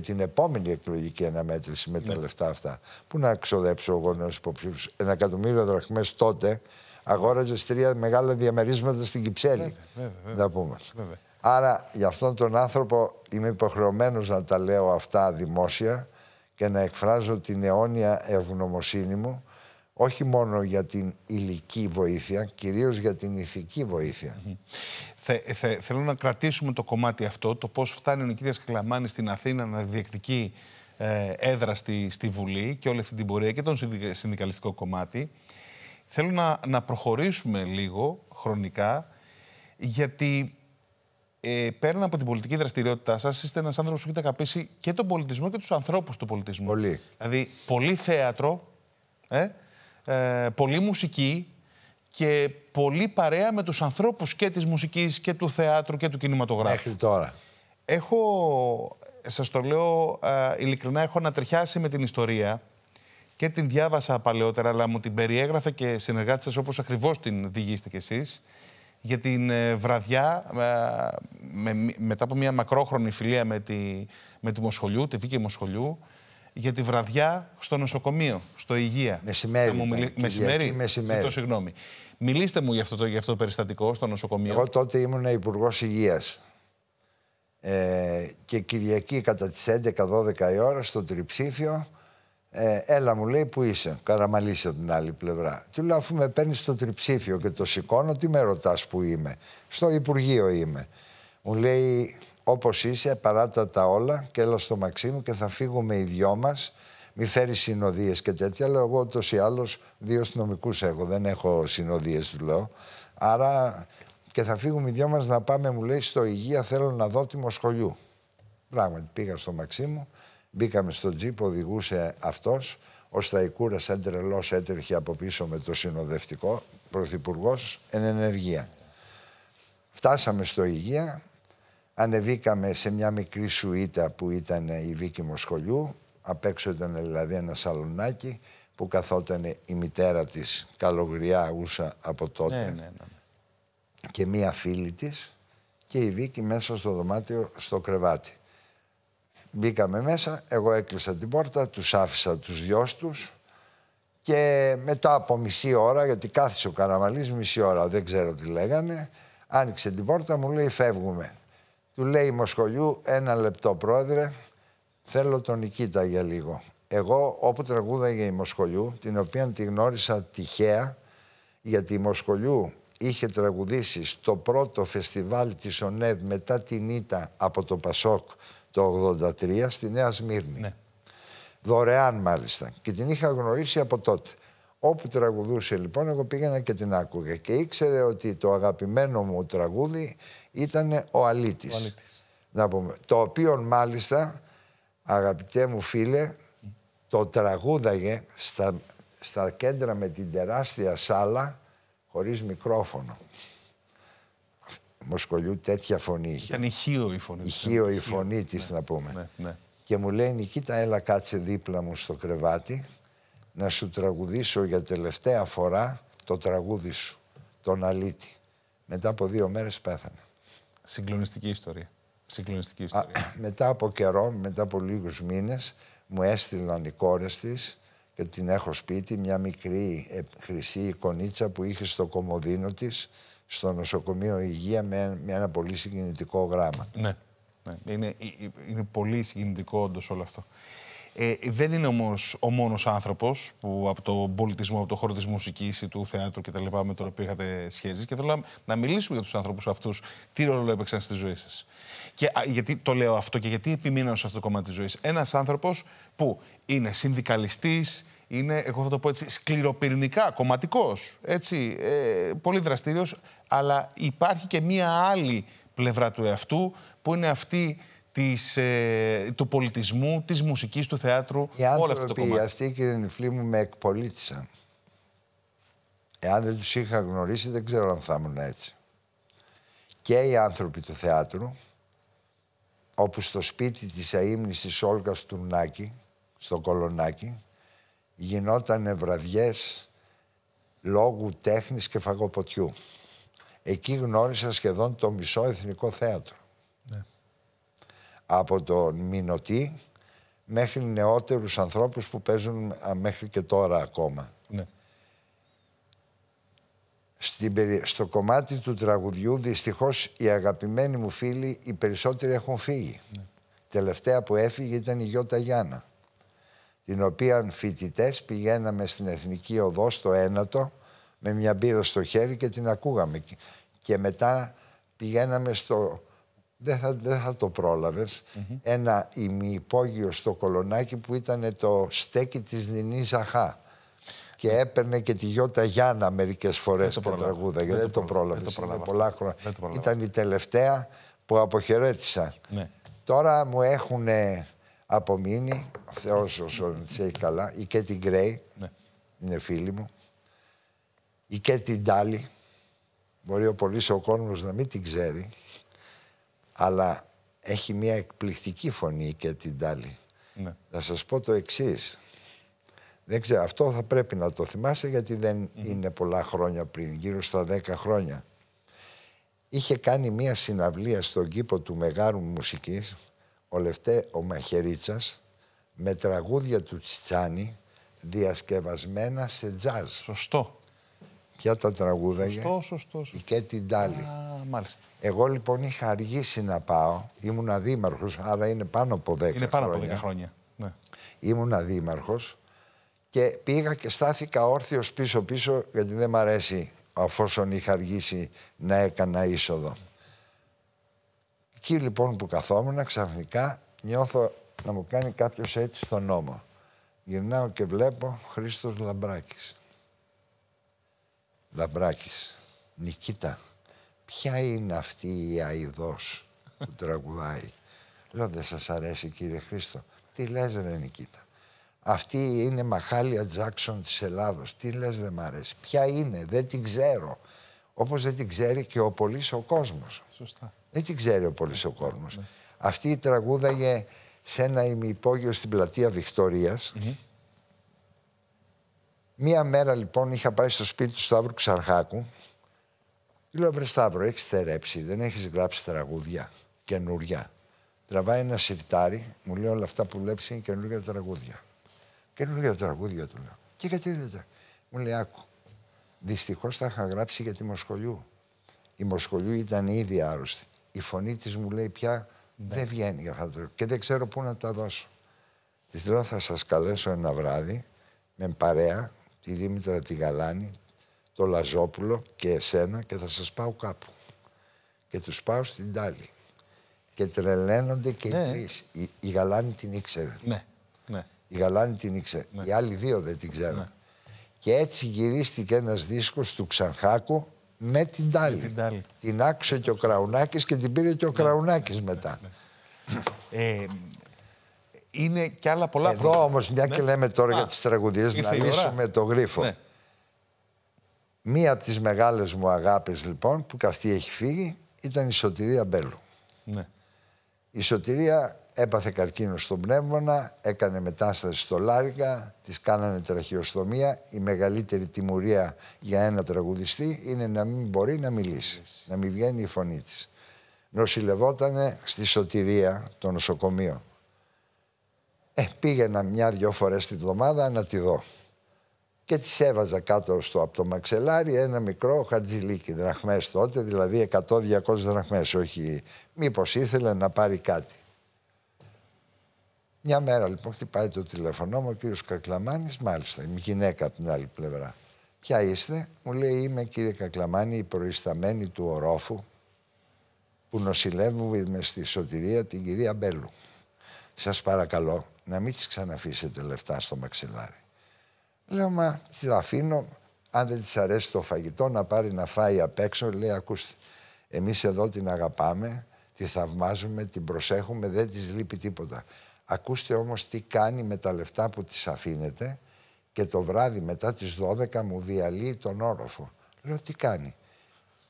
B: την επόμενη εκλογική αναμέτρηση με τα ναι. λεφτά αυτά. Πού να ξοδέψω εγώ νέο υποψήφιο. Ένα εκατομμύριο δραχμές τότε αγόραζες τρία μεγάλα διαμερίσματα στην Κυψέλη. Βέβαια, Να πούμε. Άρα για αυτόν τον άνθρωπο είμαι υποχρεωμένος να τα λέω αυτά δημόσια και να εκφράζω την αιώνια ευγνωμοσύνη μου
A: όχι μόνο για την υλική βοήθεια, κυρίως για την ηθική βοήθεια. θέλω να κρατήσουμε το κομμάτι αυτό, το πώς φτάνει ο Νικήτας Καλαμάνης στην Αθήνα να διεκδικεί ε, έδρα στη, Βουλή και όλη αυτή την πορεία και τον συνδικαλιστικό κομμάτι. Θέλω να, να προχωρήσουμε λίγο χρονικά, γιατί ε, πέραν από την πολιτική δραστηριότητά σας, είστε ένας άνθρωπος που έχετε αγαπήσει και τον πολιτισμό και τους ανθρώπους του πολιτισμού. Πολύ. Δηλαδή, πολύ θέατρο. Ε, ε, πολύ μουσική και πολύ παρέα με τους ανθρώπους και της μουσικής και του θεάτρου και του κινηματογράφου. Έχει τώρα. Έχω, σας το λέω ε, ειλικρινά, έχω ανατριχιάσει με την ιστορία και την διάβασα παλαιότερα, αλλά μου την περιέγραφε και συνεργάτη σας όπως ακριβώς την διηγήσετε κι εσείς, για την ε, βραδιά, με, μετά από μια μακρόχρονη φιλία με τη, με τη Μοσχολιού, τη Βίκη Μοσχολιού, για τη βραδιά στο νοσοκομείο, στο Υγεία. Μεσημέρι. Μου μιλ... Μεσημέρι. Μεσημέρι. Ζητώ συγγνώμη. Μιλήστε μου για αυτό, το, για περιστατικό στο νοσοκομείο. Εγώ τότε
B: ήμουν υπουργός Υγείας. Ε, και Κυριακή κατά τις 11-12 η ώρα στο τριψήφιο ε, έλα μου λέει που είσαι, καραμαλίσε την άλλη πλευρά. Του λέω αφού με παίρνεις στο τριψήφιο και το σηκώνω, τι με ρωτάς που είμαι. Στο Υπουργείο είμαι. Μου λέει Όπως είσαι, παράτα τα όλα και έλα στο μαξί μου και θα φύγουμε οι δυο μας. Μη φέρεις συνοδείες και τέτοια, λέω εγώ ούτως ή άλλως δύο αστυνομικούς έχω, δεν έχω συνοδείες του λέω. Άρα και θα φύγουμε οι δυο μας να πάμε, μου λέει, στο Υγεία θέλω να δω τιμο Μοσχολιού. Πράγματι πήγα στο μαξί μου, μπήκαμε στο τζιπ, οδηγούσε αυτός. ο Σταϊκούρας σαν τρελό έτρεχε από πίσω με το συνοδευτικό, πρωθυπουργός εν ενεργεία. Φτάσαμε στο Υγεία, Ανεβήκαμε σε μια μικρή σουίτα που ήταν η Βίκη Μοσχολιού. Απ' έξω ήταν δηλαδή ένα σαλονάκι που καθόταν η μητέρα της καλογριά ούσα από τότε ναι, ναι, ναι, ναι. και μία φίλη της και η Βίκη μέσα στο δωμάτιο στο κρεβάτι. Μπήκαμε μέσα, εγώ έκλεισα την πόρτα, τους άφησα τους δυος τους. και μετά από μισή ώρα, γιατί κάθισε ο Καραμαλής μισή ώρα, δεν ξέρω τι λέγανε, άνοιξε την πόρτα, μου λέει φεύγουμε. Του λέει Μοσχολιού, ένα λεπτό πρόεδρε, θέλω τον Νικήτα για λίγο. Εγώ όπου τραγούδαγε η Μοσχολιού, την οποία τη γνώρισα τυχαία, γιατί η Μοσχολιού είχε τραγουδήσει στο πρώτο φεστιβάλ της ΟΝΕΔ μετά την ήττα από το Πασόκ το 83 στη Νέα Σμύρνη. Ναι. Δωρεάν μάλιστα. Και την είχα γνωρίσει από τότε. Όπου τραγουδούσε λοιπόν, εγώ πήγαινα και την άκουγα. Και ήξερε ότι το αγαπημένο μου τραγούδι ήταν ο Αλίτης. Να πούμε. Το οποίο μάλιστα, αγαπητέ μου φίλε, το τραγούδαγε στα, στα κέντρα με την τεράστια σάλα χωρίς μικρόφωνο. Μοσκολιού τέτοια φωνή είχε. Ήταν
A: ηχείο η φωνή. Ηχείο η
B: φωνή της ναι, να πούμε. Ναι, ναι, Και μου λέει Νικήτα έλα κάτσε δίπλα μου στο κρεβάτι να σου τραγουδήσω για τελευταία φορά το τραγούδι σου, τον Αλίτη. Μετά από δύο μέρες πέθανε. Συγκλονιστική ιστορία. Συγκλονιστική ιστορία. μετά από καιρό, μετά από λίγους μήνες, μου έστειλαν οι κόρες της και την έχω σπίτι, μια μικρή ε, χρυσή εικονίτσα που είχε στο κομμωδίνο της, στο νοσοκομείο Υγεία,
A: με, ένα πολύ συγκινητικό γράμμα. Ναι. ναι. Είναι, ε, ε, είναι πολύ συγκινητικό όντως όλο αυτό. Ε, δεν είναι όμω ο μόνος άνθρωπος που από τον πολιτισμό, από τον χώρο της μουσικής ή του θεάτρου κτλ. με τον οποίο είχατε σχέσεις. Και θέλω να μιλήσουμε για τους άνθρωπους αυτούς, τι ρόλο έπαιξαν στη ζωή σας. Και γιατί το λέω αυτό και γιατί επιμείνω σε αυτό το κομμάτι της ζωής. Ένας άνθρωπος που είναι συνδικαλιστής, είναι, εγώ θα το πω έτσι, σκληροπυρηνικά, κομματικός. Έτσι, ε, πολύ δραστήριος, αλλά υπάρχει και μία άλλη πλευρά του εαυτού που είναι αυτή της, ε, του πολιτισμού, της μουσικής, του θεάτρου, Οι όλο αυτό το κομμάτι. Οι
B: αυτοί, κύριε Νιφλή μου, με εκπολίτησαν. Εάν δεν τους είχα γνωρίσει, δεν ξέρω αν θα ήμουν έτσι. Και οι άνθρωποι του θεάτρου, όπου στο σπίτι της αείμνης της Όλγας του Νάκη, στο Κολονάκι, γινότανε βραδιές λόγου τέχνης και φαγοποτιού. Εκεί γνώρισα σχεδόν το μισό εθνικό θέατρο από τον Μινωτή μέχρι νεότερους ανθρώπους που παίζουν μέχρι και τώρα ακόμα. Ναι. στο κομμάτι του τραγουδιού δυστυχώς οι αγαπημένοι μου φίλοι οι περισσότεροι έχουν φύγει. Ναι. Τελευταία που έφυγε ήταν η Γιώτα Γιάννα την οποία φοιτητές πηγαίναμε στην Εθνική Οδό στο Ένατο με μια μπύρα στο χέρι και την ακούγαμε. Και μετά πηγαίναμε στο δεν θα, το πρόλαβες, mm -hmm. ένα ημιυπόγειο στο Κολονάκι που ήταν το στέκι της Νινής Ζαχά. Και ναι. έπαιρνε και τη Γιώτα Γιάννα μερικές φορές το τραγούδα, γιατί δεν το πρόλαβες. δεν το πολλά χρόνια. Ήταν η τελευταία που αποχαιρέτησα. Ναι. Τώρα μου έχουν απομείνει, ο Θεός τις έχει καλά, η Κέτι Γκρέι, ναι. είναι φίλη μου, η Κέτι Ντάλι, μπορεί ο πολύς ο κόσμος να μην την ξέρει, αλλά έχει μια εκπληκτική φωνή και την τάλη. Ναι. Θα σας πω το εξής. Δεν ξέρω, αυτό θα πρέπει να το θυμάσαι γιατί δεν είναι πολλά χρόνια πριν, γύρω στα δέκα χρόνια. Είχε κάνει μια συναυλία στον κήπο του Μεγάρου Μουσικής, ο Λευτέ ο Μαχαιρίτσας, με τραγούδια του Τσιτσάνη, διασκευασμένα σε τζάζ. Σωστό για τα τραγούδαγε σωστό, σωστό, σωστό. και την Τάλη. μάλιστα. Εγώ λοιπόν είχα αργήσει να πάω, ήμουν δήμαρχος, άρα είναι πάνω από 10 είναι χρόνια. Είναι πάνω από 10 χρόνια. Ναι. Ήμουν δήμαρχος και πήγα και σταθηκα όρθιος όρθιος πίσω-πίσω γιατί δεν μ' αρέσει αφόσον είχα αργήσει να έκανα είσοδο. Εκεί λοιπόν που καθόμουν ξαφνικά νιώθω να μου κάνει κάποιος έτσι στον νόμο. Γυρνάω και βλέπω Χρήστος Λαμπράκης. Λαμπράκης, Νικήτα, ποια είναι αυτή η αηδός που τραγουδάει. Λέω, δεν σας αρέσει κύριε Χρήστο. Τι λες ρε Νικήτα. Αυτή είναι Μαχάλια Τζάξον της Ελλάδος. Τι λες δεν μ' αρέσει. Ποια είναι, δεν την ξέρω. Όπως δεν την ξέρει και ο πολύς ο κόσμος. Σωστά. Δεν την ξέρει ο πολύς ο ναι. κόσμος. Ναι. Αυτή τραγούδαγε σε ένα ημυπόγειο στην πλατεία Βικτορίας. Μία μέρα λοιπόν είχα πάει στο σπίτι του Σταύρου Ξαρχάκου. Του λέω: Βρε Σταύρο, έχεις θερέψει, δεν έχεις γράψει τραγούδια καινούρια. Τραβάει ένα σιρτάρι, μου λέει όλα αυτά που λέει είναι καινούργια τραγούδια. Καινούργια τραγούδια του λέω. Και γιατί δεν τα. Μου λέει: Άκου. Δυστυχώς τα είχα γράψει για τη Μοσχολιού. Η Μοσχολιού ήταν ήδη άρρωστη. Η φωνή της μου λέει πια δεν βγαίνει για αυτό Και δεν ξέρω πού να τα δώσω. Της λέω: Θα σας καλέσω ένα βράδυ με παρέα τη Δήμητρα τη Γαλάνη, το Λαζόπουλο και εσένα και θα σας πάω κάπου. Και τους πάω στην Τάλη. Και τρελαίνονται και ναι. οι Η, η, Γαλάνη την ήξερε. Ναι. ναι. Η Γαλάνη την ήξερε. Ναι. Οι άλλοι δύο δεν την ξέρουν. Ναι. Και έτσι γυρίστηκε ένας δίσκος του Ξανχάκου με την Τάλη. την, άκουσε και ο Κραουνάκης και την πήρε και ο Κραουνάκης μετά. Ε,
A: είναι και άλλα πολλά Εδώ πράγματα. όμως, μια ναι. και λέμε τώρα για τις τραγουδίες, να λύσουμε το γρίφο. Ναι.
B: Μία από τις μεγάλες μου αγάπες, λοιπόν, που καυτή έχει φύγει, ήταν η σωτηρία Μπέλου. Ναι. Η σωτηρία έπαθε καρκίνο στον πνεύμονα, έκανε μετάσταση στο Λάρικα, της κάνανε τραχιοστομία. Η μεγαλύτερη τιμωρία για ένα τραγουδιστή είναι να μην μπορεί να μιλήσει, να μην βγαίνει η φωνή της. Νοσηλευότανε στη σωτηρία το νοσοκομείο. Ε, πήγαινα μια-δυο φορές την εβδομάδα να τη δω. Και της έβαζα κάτω στο, από το μαξελάρι ένα μικρό χαρτζιλίκι, δραχμές τότε, δηλαδή 100-200 δραχμές, όχι Μήπως ήθελε να πάρει κάτι. Μια μέρα λοιπόν χτυπάει το τηλεφωνό μου ο κύριος Κακλαμάνης, μάλιστα, η γυναίκα από την άλλη πλευρά. Ποια είστε, μου λέει είμαι κύριε Κακλαμάνη η προϊσταμένη του ορόφου που νοσηλεύουμε στη σωτηρία την κυρία Μπέλου. Σας παρακαλώ, να μην τις ξαναφήσετε λεφτά στο μαξιλάρι. Λέω, μα τη αφήνω. Αν δεν της αρέσει το φαγητό, να πάρει να φάει απ' έξω. Λέει, ακούστε, εμείς εδώ την αγαπάμε, τη θαυμάζουμε, την προσέχουμε, δεν της λείπει τίποτα. Ακούστε όμως τι κάνει με τα λεφτά που της αφήνετε και το βράδυ μετά τις 12 μου διαλύει τον όροφο. Λέω τι κάνει.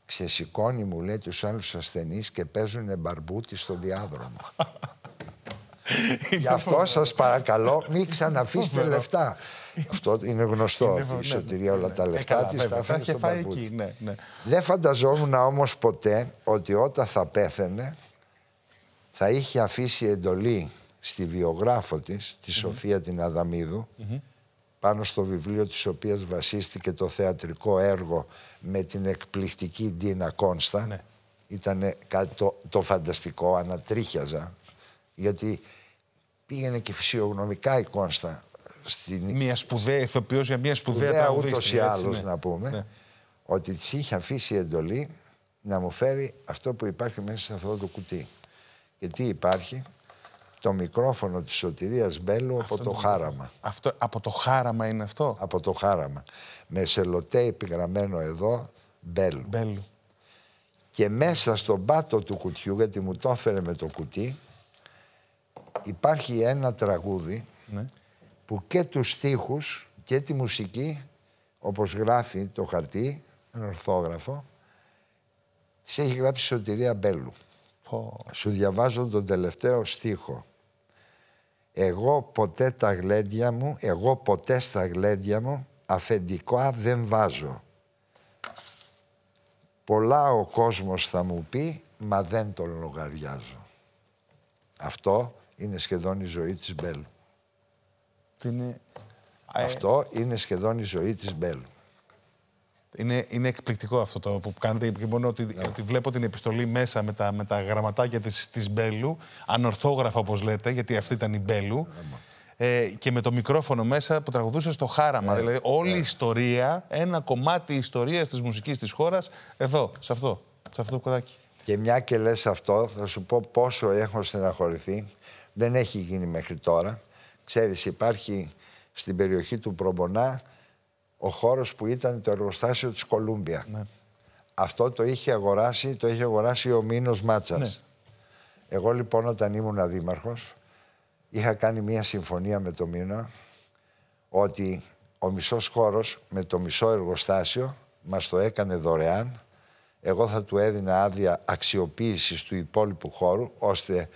B: Ξεσηκώνει μου λέει τους άλλους ασθενείς και παίζουν μπαρμπούτι στο διάδρομο. Γι' αυτό σα παρακαλώ, μην ξαναφύσετε λεφτά. Αυτό είναι γνωστό ότι η ναι. σωτηρία όλα ε, τα λεφτά τη τα αφήνει στον εκεί, ναι, ναι. Δεν φανταζόμουν όμως ποτέ ότι όταν θα πέθαινε θα είχε αφήσει εντολή στη βιογράφο της, τη Σοφία την Αδαμίδου, πάνω στο βιβλίο της οποίας βασίστηκε το θεατρικό έργο με την εκπληκτική Ντίνα Κόνστα. Ήταν το, το φανταστικό, ανατρίχιαζα γιατί πήγαινε και φυσιογνωμικά η Κόνστα
A: στην. Μια σπουδαία ηθοποιός για μια σπουδαία, σπουδαία τραγουδίστρια. ή αλλως ναι. να πούμε
B: ναι. ότι της είχε αφήσει η εντολή να μου φέρει αυτό που υπάρχει μέσα σε αυτό το κουτί. Και τι υπάρχει, το μικρόφωνο της Σωτηρίας Μπέλου από το ναι. χάραμα. Αυτό, από το χάραμα είναι αυτό? Από το χάραμα. Με σελωτέ επιγραμμένο εδώ, Μπέλου. Μπέλου. Και μέσα στον πάτο του κουτιού, γιατί μου το έφερε με το κουτί, Υπάρχει ένα τραγούδι ναι. που και τους στίχους και τη μουσική, όπως γράφει το χαρτί, ένα ορθόγραφο, σε έχει γράψει Σωτηρία Μπέλου. Oh. Σου διαβάζω τον τελευταίο στίχο. Εγώ ποτέ τα γλέντια μου, εγώ ποτέ στα γλέντια μου, αφεντικό δεν βάζω. Πολλά ο κόσμος θα μου πει, μα δεν τον λογαριάζω. Αυτό είναι σχεδόν η ζωή της
A: Μπέλου». Είναι... Ε, αυτό είναι σχεδόν η ζωή της Μπέλου». Είναι, είναι εκπληκτικό αυτό που κάνετε. Και μόνο ότι, ναι. ότι, βλέπω την επιστολή μέσα με τα, με τα γραμματάκια της, της Μπέλου, ανορθόγραφα όπως λέτε, γιατί αυτή ήταν η Μπέλου. Ναι. Ε, και με το μικρόφωνο μέσα που τραγουδούσε στο χάραμα. Ναι. Δηλαδή όλη η ιστορία, ένα κομμάτι ιστορίας της μουσικής της χώρας, εδώ, σε αυτό, σε αυτό το κοδάκι. Και
B: μια και λες αυτό, θα σου πω πόσο έχω στεναχωρηθεί δεν έχει γίνει μέχρι τώρα. Ξέρεις, υπάρχει στην περιοχή του Προμπονά ο χώρος που ήταν το εργοστάσιο της Κολούμπια. Ναι. Αυτό το είχε αγοράσει, το είχε αγοράσει ο Μήνος Μάτσας. Ναι. Εγώ λοιπόν όταν ήμουν δήμαρχος είχα κάνει μια συμφωνία με τον Μήνο ότι ο μισός χώρος με το μισό εργοστάσιο μας το έκανε δωρεάν. Εγώ θα του έδινα άδεια αξιοποίησης του υπόλοιπου χώρου ώστε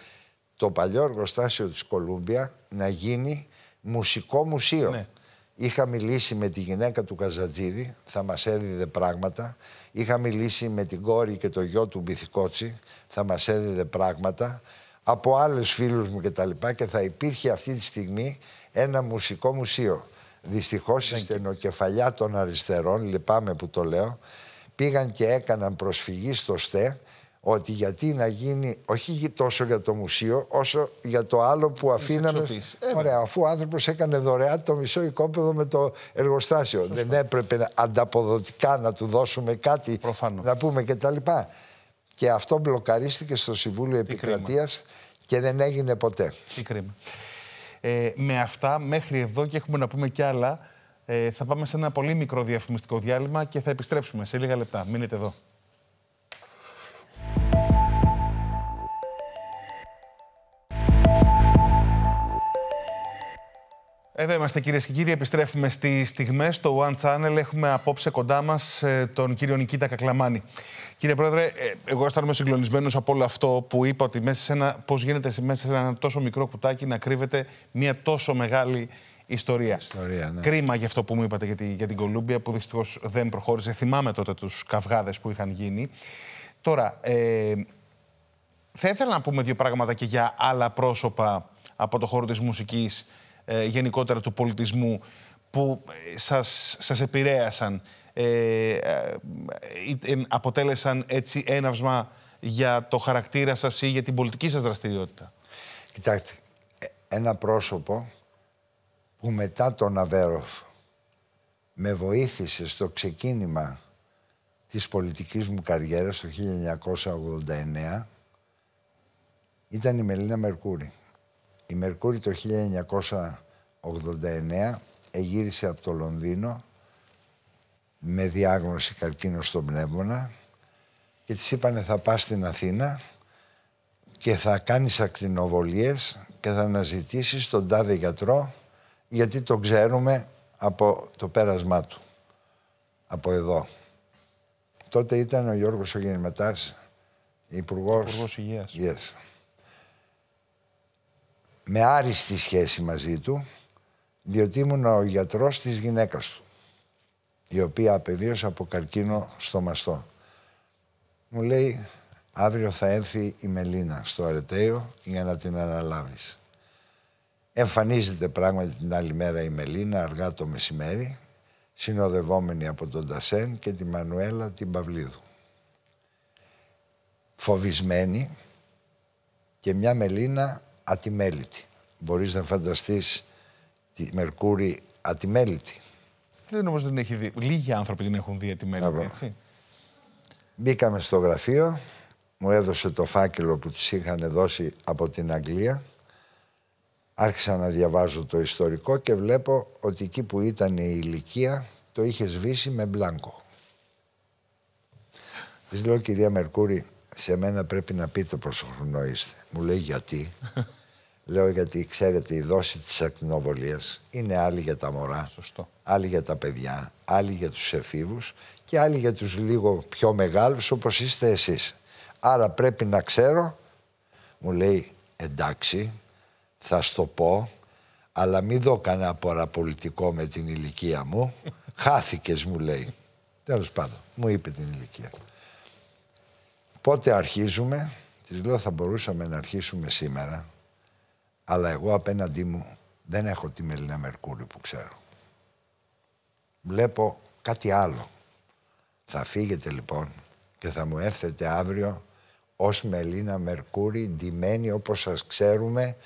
B: το παλιό εργοστάσιο της Κολούμπια να γίνει μουσικό μουσείο. Ναι. Είχα μιλήσει με τη γυναίκα του Καζατζίδη, θα μας έδιδε πράγματα. Είχα μιλήσει με την κόρη και το γιο του Μπιθικότσι, θα μας έδιδε πράγματα. Από άλλους φίλους μου και τα λοιπά και θα υπήρχε αυτή τη στιγμή ένα μουσικό μουσείο. Δυστυχώς η στενοκεφαλιά των αριστερών, λυπάμαι που το λέω, πήγαν και έκαναν προσφυγή στο ΣΤΕ ότι γιατί να γίνει, όχι τόσο για το μουσείο, όσο για το άλλο που αφήναμε. Ε, ναι. Ωραία, αφού ο άνθρωπος έκανε δωρεά το μισό οικόπεδο με το εργοστάσιο. Δεν έπρεπε ανταποδοτικά να του δώσουμε κάτι, να πούμε κτλ. Και αυτό μπλοκαρίστηκε στο Συμβούλιο Επικρατεία και δεν έγινε ποτέ.
A: Τι κρίμα. Ε, με αυτά, μέχρι εδώ και έχουμε να πούμε κι άλλα. Ε, θα πάμε σε ένα πολύ μικρό διαφημιστικό διάλειμμα και θα επιστρέψουμε σε λίγα λεπτά. Μείνετε εδώ. Εδώ είμαστε κυρίες και κύριοι. Επιστρέφουμε στις στιγμές. Στο One Channel έχουμε απόψε κοντά μας ε, τον κύριο Νικήτα Κακλαμάνη. Κύριε Πρόεδρε, ε, εγώ αισθάνομαι συγκλονισμένος από όλο αυτό που είπα ότι μέσα σε ένα, πώς γίνεται μέσα σε ένα τόσο μικρό κουτάκι να κρύβεται μια τόσο μεγάλη ιστορία. ιστορία ναι. Κρίμα για αυτό που μου είπατε για, την Κολούμπια που δυστυχώς δεν προχώρησε. Θυμάμαι τότε τους καυγάδες που είχαν γίνει. Τώρα, ε, θα ήθελα να πούμε δύο πράγματα και για άλλα πρόσωπα από το χώρο της μουσικής. Ε, γενικότερα του πολιτισμού που ε, σας, σας επηρέασαν, ε, ε, αποτέλεσαν έτσι έναυσμα για το χαρακτήρα σας ή για την πολιτική σας δραστηριότητα. Κοιτάξτε, ένα
B: πρόσωπο που μετά τον Αβέροφ με βοήθησε στο ξεκίνημα της πολιτικής μου καριέρας το 1989 ήταν η Μελίνα Μερκούρη. Η Μερκούρη το 1989 εγύρισε από το Λονδίνο με διάγνωση καρκίνο στον πνεύμονα και της είπανε θα πας στην Αθήνα και θα κάνεις ακτινοβολίες και θα αναζητήσεις τον τάδε γιατρό γιατί το ξέρουμε από το πέρασμά του, από εδώ. Τότε ήταν ο Γιώργος ο Γεννηματάς, υπουργός, υπουργός Υγείας με άριστη σχέση μαζί του, διότι ήμουν ο γιατρός της γυναίκας του, η οποία απεβίωσε από καρκίνο στο μαστό. Μου λέει, αύριο θα έρθει η Μελίνα στο Αρεταίο για να την αναλάβεις. Εμφανίζεται πράγματι την άλλη μέρα η Μελίνα, αργά το μεσημέρι, συνοδευόμενη από τον Τασέν και τη Μανουέλα την Παυλίδου. Φοβισμένη και μια Μελίνα ατιμέλητη. Μπορείς να φανταστείς τη Μερκούρη ατιμέλητη.
A: Δεν ότι την έχει δει. Λίγοι άνθρωποι την έχουν δει ατιμέλητη, έτσι. Μπήκαμε στο γραφείο, μου
B: έδωσε το φάκελο που της είχαν δώσει από την Αγγλία. Άρχισα να διαβάζω το ιστορικό και βλέπω ότι εκεί που ήταν η ηλικία το είχε σβήσει με μπλάνκο. Της λέω, κυρία Μερκούρη, σε μένα πρέπει να πείτε πόσο χρονό είστε. Μου λέει, γιατί. Λέω γιατί ξέρετε η δόση της ακτινοβολίας είναι άλλη για τα μωρά, Σωστό. άλλη για τα παιδιά, άλλη για τους εφήβους και άλλη για τους λίγο πιο μεγάλους όπως είστε εσείς. Άρα πρέπει να ξέρω, μου λέει εντάξει, θα στο πω, αλλά μην δω κανένα παραπολιτικό με την ηλικία μου. Χάθηκες μου λέει. Τέλος πάντων, μου είπε την ηλικία. Πότε αρχίζουμε, της λέω θα μπορούσαμε να αρχίσουμε σήμερα, αλλά εγώ απέναντί μου δεν έχω τη Μελίνα Μερκούρη που ξέρω. Βλέπω κάτι άλλο. Θα φύγετε λοιπόν και θα μου έρθετε αύριο ως Μελίνα Μερκούρη ντυμένη όπως σας ξέρουμε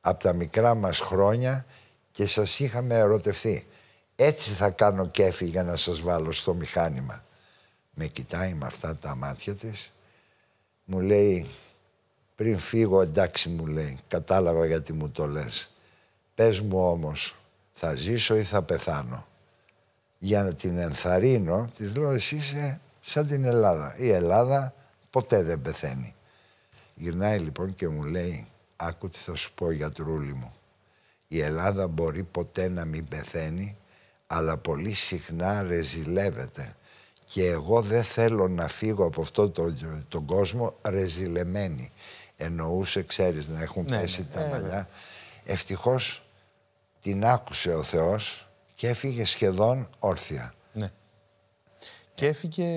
B: από τα μικρά μας χρόνια και σας είχαμε ερωτευτεί. Έτσι θα κάνω κέφι για να σας βάλω στο μηχάνημα. Με κοιτάει με αυτά τα μάτια της, μου λέει πριν φύγω, εντάξει μου λέει, κατάλαβα γιατί μου το λες. Πες μου όμως, θα ζήσω ή θα πεθάνω. Για να την ενθαρρύνω, της λέω, εσύ είσαι σαν την Ελλάδα. Η Ελλάδα ποτέ δεν πεθαίνει. Γυρνάει λοιπόν και μου λέει, άκου τι θα σου πω γιατρούλη μου. Η Ελλάδα μπορεί ποτέ να μην πεθαίνει, αλλά πολύ συχνά ρεζιλεύεται. Και εγώ δεν θέλω να φύγω από αυτό τον κόσμο ρεζιλεμένη εννοούσε, ξέρεις να έχουν ναι, ναι. πέσει τα ε, μαλλιά. Ευτυχώς την άκουσε ο Θεός και έφυγε σχεδόν όρθια.
A: Ναι. Και έφυγε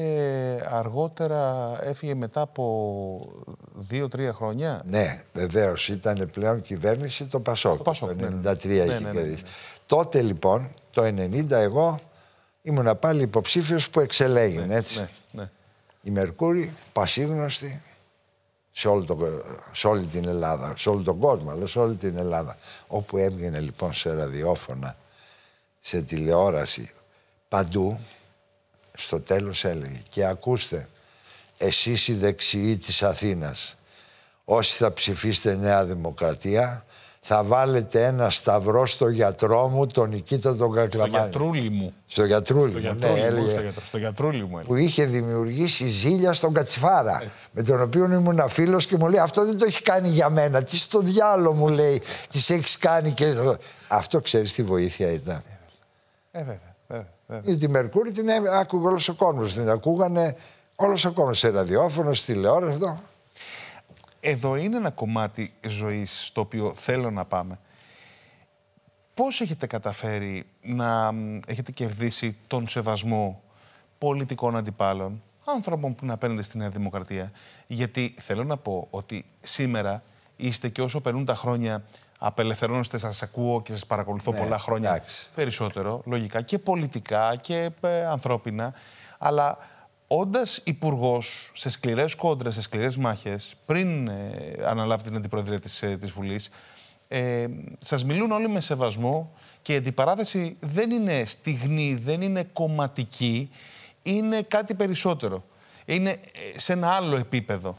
A: αργότερα, έφυγε μετά από δύο-τρία χρόνια. Ναι, βεβαίως.
B: Ήταν πλέον
A: κυβέρνηση το Πασόκ. Το Πασόκ. Ναι,
B: ναι, το 1993 Τότε λοιπόν, το 1990, εγώ ήμουνα πάλι υποψήφιος που εξελέγει. έτσι. Ναι, ναι. Η Μερκούρη, πασίγνωστη, σε, όλο το, σε όλη την Ελλάδα, σε όλο τον κόσμο, αλλά σε όλη την Ελλάδα. Όπου έβγαινε λοιπόν σε ραδιόφωνα, σε τηλεόραση, παντού, στο τέλος έλεγε και ακούστε, εσείς οι δεξιοί της Αθήνας, όσοι θα ψηφίσετε Νέα Δημοκρατία, θα βάλετε ένα σταυρό στο γιατρό μου, τον Νικήτα τον Κακλαμάνη. Στο γιατρούλι μου. Στο γιατρούλι μου, ναι, έλεγε. Στο, γιατρό,
A: στο γιατρούλι μου. Έλεγε.
B: Που είχε δημιουργήσει ζήλια στον Κατσιφάρα, με τον οποίο ήμουν φίλος και μου λέει αυτό δεν το έχει κάνει για μένα, τι στο διάλο μου λέει, τις έχεις κάνει και... Αυτό ξέρεις τι βοήθεια ήταν. Ε, βέβαια. Ε, Τη Μερκούρη την άκουγε όλος ο κόσμος. Την ακούγανε όλος ο κόσμος σε ραδιόφωνο, στη τηλεόραση.
A: Εδώ είναι ένα κομμάτι ζωής στο οποίο θέλω να πάμε. Πώς έχετε καταφέρει να έχετε κερδίσει τον σεβασμό πολιτικών αντιπάλων, άνθρωπων που να παίρνετε στη Νέα Δημοκρατία. Γιατί θέλω να πω ότι σήμερα είστε και όσο περνούν τα χρόνια απελευθερώνεστε, σας ακούω και σας παρακολουθώ ναι, πολλά χρόνια περισσότερο, λογικά και πολιτικά και ε, ανθρώπινα, αλλά Όντας υπουργός σε σκληρές κόντρες, σε σκληρές μάχες, πριν ε, αναλάβει την αντιπροεδρία της της Βουλής, ε, ε σας μιλούν όλοι με σεβασμό και η αντιπαράθεση δεν είναι στιγμή, δεν είναι κομματική, είναι κάτι περισσότερο. Είναι ε, σε ένα άλλο επίπεδο.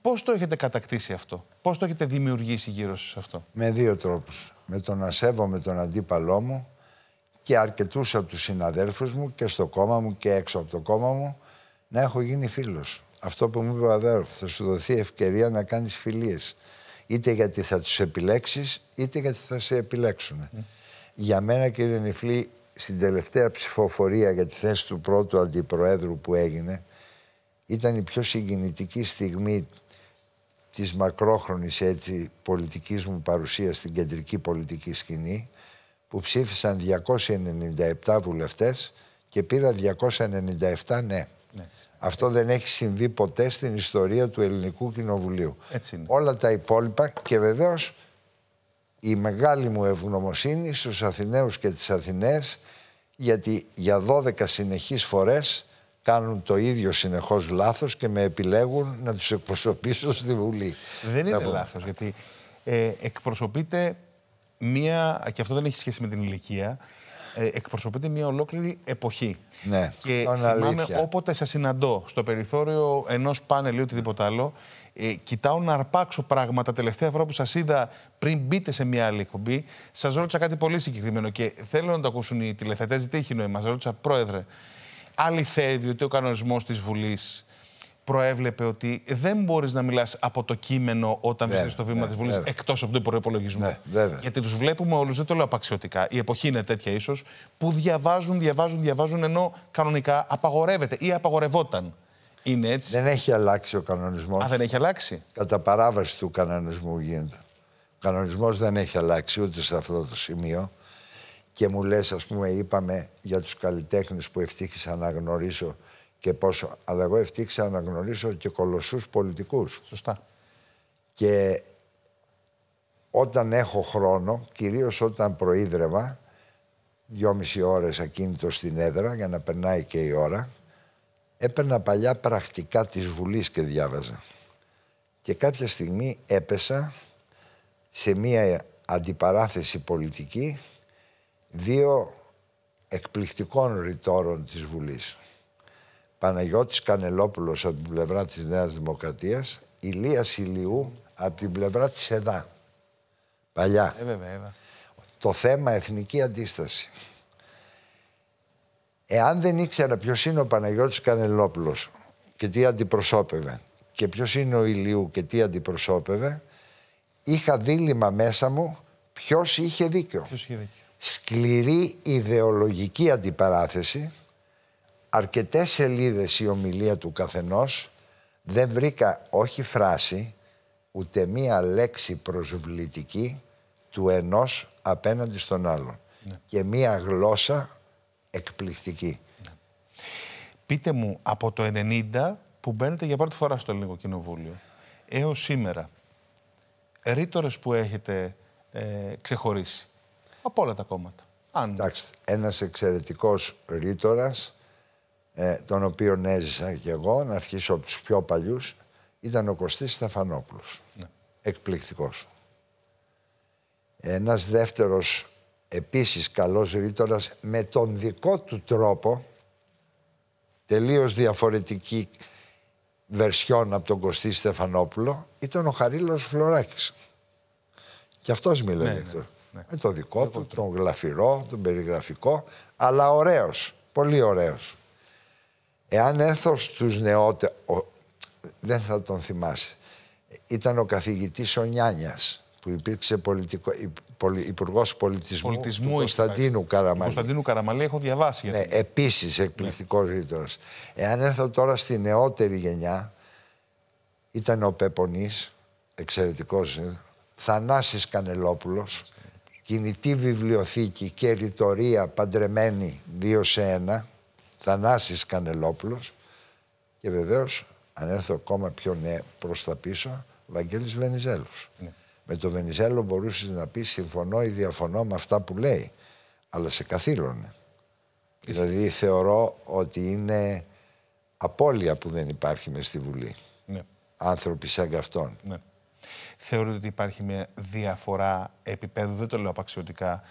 A: Πώς το έχετε κατακτήσει αυτό, Πώς το έχετε δημιουργήσει γύρω σας αυτό, Με δύο τρόπους. Με το
B: να σέβομαι τον αντίπαλό μου και αρκετούς από τους συναδέλφους μου και στο κόμμα μου και έξω από το κόμμα μου να έχω γίνει φίλος. Αυτό που μου είπε ο αδέρφος, θα σου δοθεί ευκαιρία να κάνεις φιλίες, Είτε γιατί θα τους επιλέξεις είτε γιατί θα σε επιλέξουν. Ε. Για μένα, κύριε Νιφλή, στην τελευταία ψηφοφορία για τη θέση του πρώτου αντιπροέδρου που έγινε, ήταν η πιο συγκινητική στιγμή της μακρόχρονης έτσι, πολιτικής μου παρουσίας στην κεντρική πολιτική σκηνή, που ψήφισαν 297 βουλευτές και πήρα 297 ναι. Αυτό δεν έχει συμβεί ποτέ στην ιστορία του Ελληνικού Κοινοβουλίου. Όλα τα υπόλοιπα και βεβαίως η μεγάλη μου ευγνωμοσύνη στους Αθηναίους και τις Αθηναίες γιατί για 12 συνεχείς φορές κάνουν το ίδιο συνεχώς λάθος και με επιλέγουν να τους εκπροσωπήσω
A: στη Βουλή. Δεν είναι λάθος, γιατί ε, εκπροσωπείται μία, και αυτό δεν έχει σχέση με την ηλικία, ε, εκπροσωπείται μια ολόκληρη εποχή. Ναι, και θυμάμαι όποτε σε συναντώ στο περιθώριο ενός πάνελ ή οτιδήποτε άλλο, ε, κοιτάω να αρπάξω πράγματα. Τελευταία φορά που σας είδα πριν μπείτε σε μια άλλη εκπομπή, σας ρώτησα κάτι πολύ συγκεκριμένο και θέλω να το ακούσουν οι τηλεθετέ, τι έχει νόημα. Σας ρώτησα, Πρόεδρε, αληθεύει ότι ο κανονισμός της Βουλής προέβλεπε ότι δεν μπορείς να μιλάς από το κείμενο όταν βγαίνει στο βήμα ναι, της Βουλής εκτός από τον προπολογισμό. Ναι, Γιατί τους βλέπουμε όλους, δεν το λέω απαξιωτικά. Η εποχή είναι τέτοια ίσως, που διαβάζουν, διαβάζουν, διαβάζουν ενώ κανονικά απαγορεύεται ή απαγορευόταν. Είναι έτσι. Δεν έχει αλλάξει ο κανονισμός. Α, δεν έχει αλλάξει.
B: Κατά παράβαση του κανονισμού γίνεται. Ο κανονισμός δεν έχει αλλάξει ούτε σε αυτό το σημείο. Και μου λες, ας πούμε, είπαμε για τους καλλιτέχνες που ευτύχησα να γνωρίσω και πόσο. Αλλά εγώ ευτύχησα να γνωρίσω και κολοσσούς πολιτικούς Σωστά. Και όταν έχω χρόνο, κυρίως όταν προείδρευα, δυόμιση ώρες ακίνητο στην έδρα για να περνάει και η ώρα, έπαιρνα παλιά πρακτικά της Βουλής και διάβαζα. Και κάποια στιγμή έπεσα σε μία αντιπαράθεση πολιτική δύο εκπληκτικών ρητόρων της Βουλής. Παναγιώτης Κανελόπουλος από την πλευρά της Νέας Δημοκρατίας, Ηλίας Ηλιού από την πλευρά της ΕΔΑ. Παλιά. Ε, Το θέμα εθνική αντίσταση. Εάν δεν ήξερα ποιος είναι ο Παναγιώτης Κανελόπουλος και τι αντιπροσώπευε και ποιος είναι ο Ηλίου και τι αντιπροσώπευε, είχα δίλημα μέσα μου ποιος είχε δίκιο. Ποιος είχε δίκιο. Σκληρή ιδεολογική αντιπαράθεση αρκετές σελίδες η ομιλία του καθενός, δεν βρήκα όχι φράση, ούτε μία λέξη προσβλητική του ενός απέναντι στον άλλον. Ναι. Και μία γλώσσα εκπληκτική. Ναι.
A: Πείτε μου, από το 90 που μπαίνετε για πρώτη φορά στο Ελληνικό Κοινοβούλιο, έως σήμερα, ρήτορες που έχετε ε, ξεχωρίσει από όλα τα κόμματα. Αν... Εντάξει, ένας
B: εξαιρετικός ρήτορας, ε, τον οποίο έζησα και εγώ, να αρχίσω από τους πιο παλιούς, ήταν ο Κωστής Σταφανόπουλος. Ναι. Εκπληκτικός. Ένας δεύτερος επίσης καλός ρήτορας με τον δικό του τρόπο, τελείως διαφορετική βερσιόν από τον Κωστή Στεφανόπουλο, ήταν ο Χαρίλος Φλωράκης. Και αυτός μιλάει ναι, αυτό. ναι, Με ναι. το δικό ναι, του, ναι. τον γλαφυρό, τον περιγραφικό, αλλά ωραίος, πολύ ωραίος. Εάν έρθω στους νεότερου. δεν θα τον θυμάσαι, ήταν ο καθηγητής ο Νιάνιας που υπήρξε πολιτικο... Υπουργός Πολιτισμού, Πολιτισμού του Κωνσταντίνου Καραμαλή. Κωνσταντίνου
A: Καραμαλή έχω διαβάσει. Ναι,
B: επίσης εκπληκτικός ναι. Ρήτορας. Εάν έρθω τώρα στη νεότερη γενιά, ήταν ο Πεπονής, εξαιρετικός. Ε, Θανάσης Κανελόπουλος, κινητή βιβλιοθήκη και ρητορία παντρεμένη δύο σε ένα. Θανάσης Κανελόπουλος και βεβαίως αν έρθω ακόμα πιο ναι προς τα πίσω, Βαγγέλης Βενιζέλος. Ναι. Με τον Βενιζέλο μπορούσες να πεις συμφωνώ ή διαφωνώ με αυτά που λέει, αλλά σε καθήλωνε. Δηλαδή θεωρώ ότι είναι απώλεια που δεν υπάρχει μες στη Βουλή. Ναι. Άνθρωποι σαν καυτόν.
A: Ναι. Θεωρείτε ότι υπάρχει μια διαφορά επίπεδου, δεν το λέω απαξιωτικά,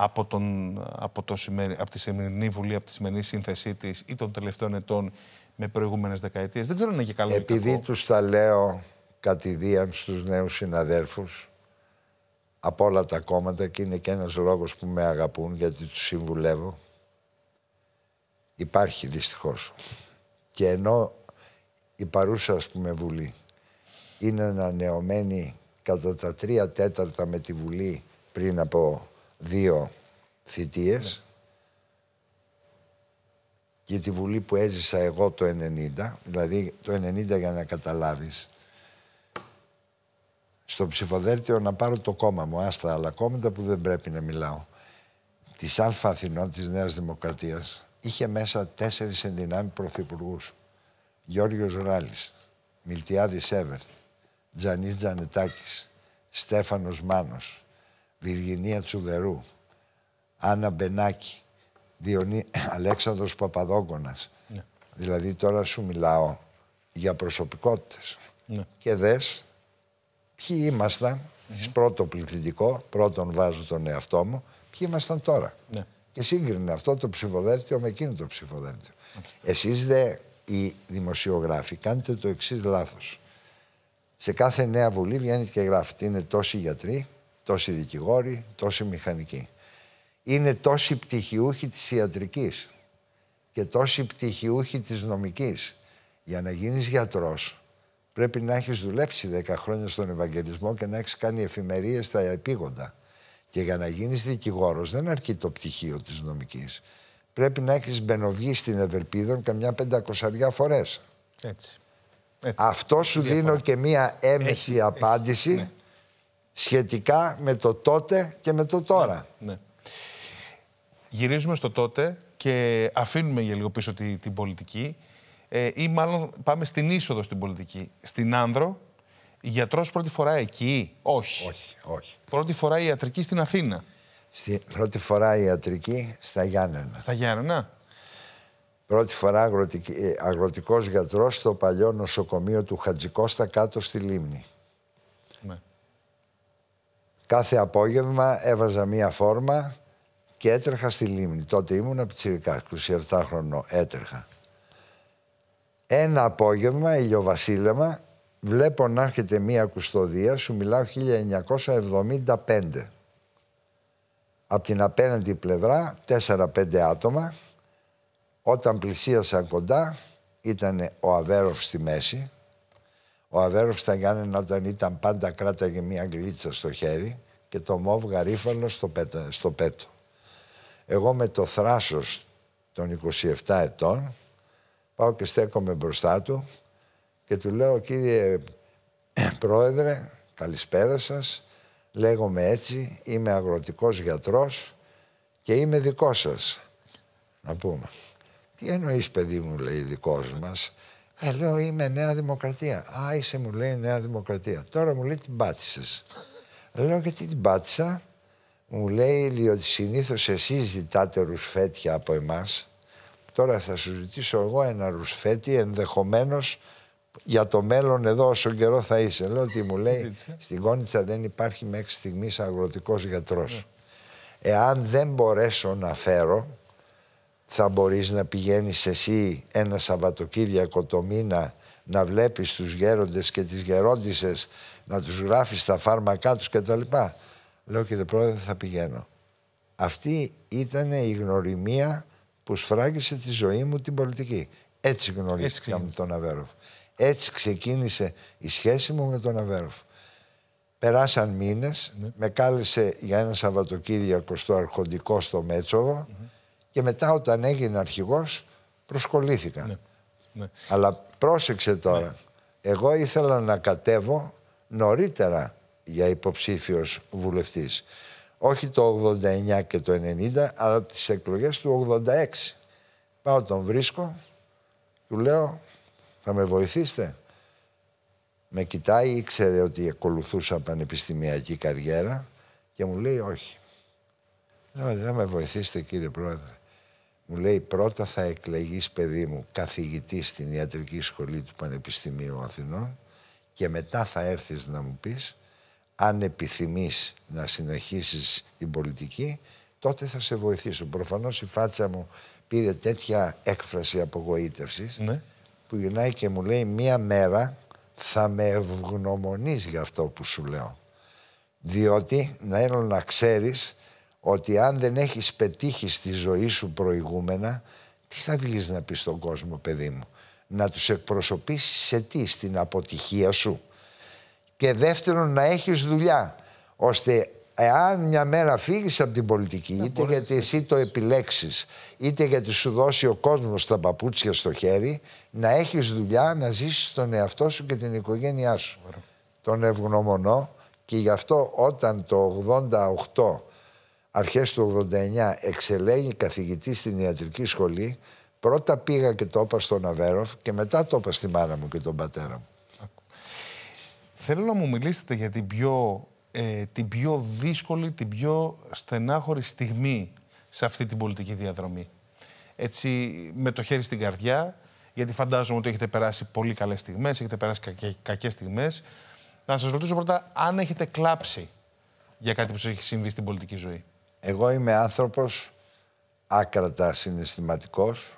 A: από, τον, από, το, από τη σημερινή Βουλή, από τη σημερινή σύνθεσή της ή των τελευταίων ετών με προηγούμενες δεκαετίες. Δεν ξέρω αν είναι και καλό. Επειδή
B: τους τα λέω κατηδίαν στους νέους συναδέρφους από όλα τα κόμματα και είναι και ένας λόγος που με αγαπούν γιατί τους συμβουλεύω υπάρχει δυστυχώς και ενώ η παρούσα ας πούμε Βουλή είναι ανανεωμένη κατά τα τρία τέταρτα με τη Βουλή πριν από δύο θητείες και τη Βουλή που έζησα εγώ το 90, δηλαδή το 90 για να καταλάβεις, στο ψηφοδέλτιο να πάρω το κόμμα μου, άστα άλλα κόμματα που δεν πρέπει να μιλάω, της Α Αθηνών, της Νέας Δημοκρατίας, είχε μέσα τέσσερις ενδυνάμει πρωθυπουργούς. Γιώργος Ράλης, Μιλτιάδης Σέβερτ Τζανής Τζανετάκης, Στέφανος Μάνος, Βιργινία Τσουδερού, Άννα Μπενάκη, Διονύ... Αλέξανδρος Παπαδόγκονας. Ναι. Δηλαδή τώρα σου μιλάω για προσωπικότητες. Ναι. Και δες ποιοι ήμασταν πρώτο πληθυντικό, πρώτον βάζω τον εαυτό μου, ποιοι ήμασταν τώρα. Ναι. Και σύγκρινε αυτό το ψηφοδέλτιο με εκείνο το ψηφοδέλτιο. Εσείς δε οι δημοσιογράφοι κάνετε το εξής λάθος. Σε κάθε νέα βουλή βγαίνει και γράφει είναι τόσοι γιατροί, τόσοι δικηγόροι, τόσοι μηχανικοί. Είναι τόσοι πτυχιούχοι της ιατρικής και τόσοι πτυχιούχοι της νομικής. Για να γίνεις γιατρός πρέπει να έχεις δουλέψει 10 χρόνια στον Ευαγγελισμό και να έχεις κάνει εφημερίες στα επίγοντα. Και για να γίνεις δικηγόρος δεν αρκεί το πτυχίο της νομικής. Πρέπει να έχεις μπαινοβγεί στην Ευελπίδων καμιά πεντακοσαριά φορές. Έτσι. Έτσι. Αυτό σου δίνω και μία έμεση απάντηση. Ναι σχετικά με το τότε και με το τώρα.
A: Ναι, ναι. Γυρίζουμε στο τότε και αφήνουμε για λίγο πίσω την πολιτική ε, ή μάλλον πάμε στην είσοδο στην πολιτική. Στην Άνδρο, γιατρός πρώτη φορά εκεί. Όχι. Όχι, όχι. Πρώτη φορά η ιατρική στην Αθήνα. Στη, πρώτη φορά η ιατρική στα Γιάννενα. Στα Γιάννενα. Πρώτη
B: φορά αγροτικ, ε, αγροτικός γιατρός στο παλιό νοσοκομείο του Χατζικώστα κάτω στη Λίμνη. Κάθε απόγευμα έβαζα μία φόρμα και έτρεχα στη λίμνη. Τότε ήμουν από Τσιρικά, 27 χρονών, έτρεχα. Ένα απόγευμα, ηλιοβασίλεμα, βλέπω να έρχεται μία κουστοδία, σου μιλάω 1975. Από την απέναντι πλευρά, τέσσερα-πέντε άτομα. Όταν πλησίασα κοντά, ήταν ο Αβέροφ στη μέση, ο Αβέροφ στα Γιάννενα όταν ήταν πάντα κράταγε μια γλίτσα στο χέρι και το μοβ γαρίφαλο στο, πέτο, στο πέτο. Εγώ με το θράσος των 27 ετών πάω και στέκομαι μπροστά του και του λέω κύριε πρόεδρε καλησπέρα σας λέγομαι έτσι είμαι αγροτικός γιατρός και είμαι δικός σας να πούμε τι εννοείς παιδί μου λέει δικός μας ε, λέω είμαι Νέα Δημοκρατία. Α, είσαι μου λέει Νέα Δημοκρατία. Τώρα μου λέει την πάτησες. λέω γιατί την πάτησα. Μου λέει διότι συνήθως εσύ ζητάτε ρουσφέτια από εμάς. Τώρα θα σου ζητήσω εγώ ένα ρουσφέτι, ενδεχομένως για το μέλλον εδώ όσο καιρό θα είσαι. Λέω ότι μου λέει στην Κόνιτσα δεν υπάρχει μέχρι στιγμής αγροτικός γιατρός. Ναι. Εάν δεν μπορέσω να φέρω θα μπορείς να πηγαίνεις εσύ ένα Σαββατοκύριακο το μήνα να βλέπεις τους γέροντες και τις γερόντισες, να τους γράφεις τα φάρμακά τους κτλ. Λέω κύριε πρόεδρε θα πηγαίνω. Αυτή ήταν η γνωριμία που σφράγισε τη ζωή μου την πολιτική. Έτσι γνωρίστηκα με τον Αβέροφ. Έτσι ξεκίνησε η σχέση μου με τον Αβέροφ. Περάσαν μήνες, ναι. με κάλεσε για ένα Σαββατοκύριακο στο Αρχοντικό στο Μέτσοβο και μετά όταν έγινε αρχηγός προσκολήθηκα. Ναι. ναι. Αλλά πρόσεξε τώρα. Ναι. Εγώ ήθελα να κατέβω νωρίτερα για υποψήφιος βουλευτής. Όχι το 89 και το 90, αλλά τις εκλογές του 86. Πάω τον βρίσκω, του λέω θα με βοηθήσετε. Με κοιτάει, ήξερε ότι ακολουθούσα πανεπιστημιακή καριέρα και μου λέει όχι. Λέω, δεν με βοηθήσετε κύριε Πρόεδρε. Μου λέει πρώτα θα εκλεγείς παιδί μου καθηγητής στην ιατρική σχολή του Πανεπιστημίου Αθηνών και μετά θα έρθεις να μου πεις αν επιθυμείς να συνεχίσεις την πολιτική τότε θα σε βοηθήσω. Προφανώς η φάτσα μου πήρε τέτοια έκφραση απογοήτευσης ναι. που γυρνάει και μου λέει μία μέρα θα με ευγνωμονείς για αυτό που σου λέω. Διότι να έλω να ξέρεις ότι αν δεν έχεις πετύχει στη ζωή σου προηγούμενα, τι θα βγεις να πεις στον κόσμο, παιδί μου. Να τους εκπροσωπήσεις σε τι, στην αποτυχία σου. Και δεύτερον, να έχεις δουλειά, ώστε εάν μια μέρα φύγεις από την πολιτική, είτε γιατί εσύ το επιλέξεις, είτε γιατί σου δώσει ο κόσμος τα παπούτσια στο χέρι, να έχεις δουλειά, να ζήσεις τον εαυτό σου και την οικογένειά σου. Τον ευγνωμονώ και γι' αυτό όταν το 88 αρχές του 89 εξελέγει καθηγητή στην ιατρική σχολή, πρώτα πήγα και το είπα στον Αβέροφ και μετά το είπα στη μάνα μου και τον πατέρα μου.
A: Θέλω να μου μιλήσετε για την πιο, ε, την πιο δύσκολη, την πιο στενάχωρη στιγμή σε αυτή την πολιτική διαδρομή. Έτσι, με το χέρι στην καρδιά, γιατί φαντάζομαι ότι έχετε περάσει πολύ καλές στιγμές, έχετε περάσει κακέ, κακές στιγμές. Να σας ρωτήσω πρώτα αν έχετε κλάψει για κάτι που σας έχει συμβεί στην πολιτική ζωή.
B: Εγώ είμαι άνθρωπος άκρατα συναισθηματικός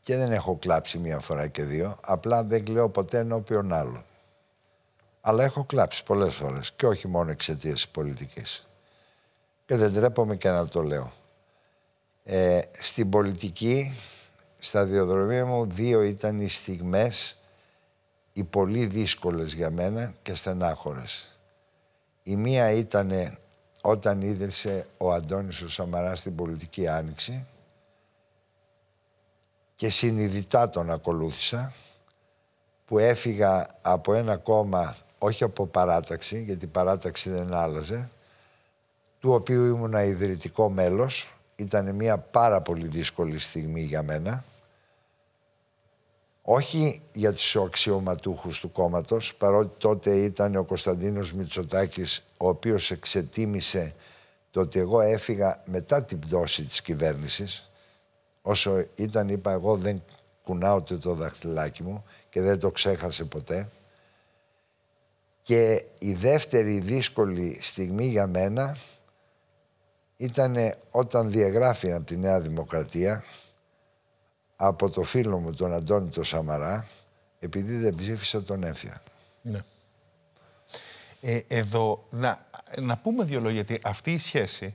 B: και δεν έχω κλάψει μία φορά και δύο, απλά δεν κλαίω ποτέ ενώπιον άλλον. Αλλά έχω κλάψει πολλές φορές και όχι μόνο εξαιτίας της πολιτικής. Και δεν τρέπομαι και να το λέω. Ε, στην πολιτική, στα διοδρομία μου, δύο ήταν οι στιγμές, οι πολύ δύσκολες για μένα και στενάχωρες. Η μία ήταν όταν ίδρυσε ο Αντώνης ο Σαμαράς την πολιτική άνοιξη και συνειδητά τον ακολούθησα που έφυγα από ένα κόμμα όχι από παράταξη γιατί η παράταξη δεν άλλαζε του οποίου ήμουν ιδρυτικό μέλος ήταν μια πάρα πολύ δύσκολη στιγμή για μένα όχι για τους αξιωματούχους του κόμματος, παρότι τότε ήταν ο Κωνσταντίνος Μητσοτάκης, ο οποίος εξετίμησε το ότι εγώ έφυγα μετά την πτώση της κυβέρνησης, όσο ήταν είπα εγώ δεν κουνάω το δαχτυλάκι μου και δεν το ξέχασε ποτέ. Και η δεύτερη δύσκολη στιγμή για μένα ήταν όταν διαγράφει από τη Νέα Δημοκρατία από το φίλο μου τον Αντώνη τον Σαμαρά επειδή δεν ψήφισα τον Έφια.
A: Ναι. Ε, εδώ, να, να πούμε δύο λόγια, γιατί αυτή η σχέση,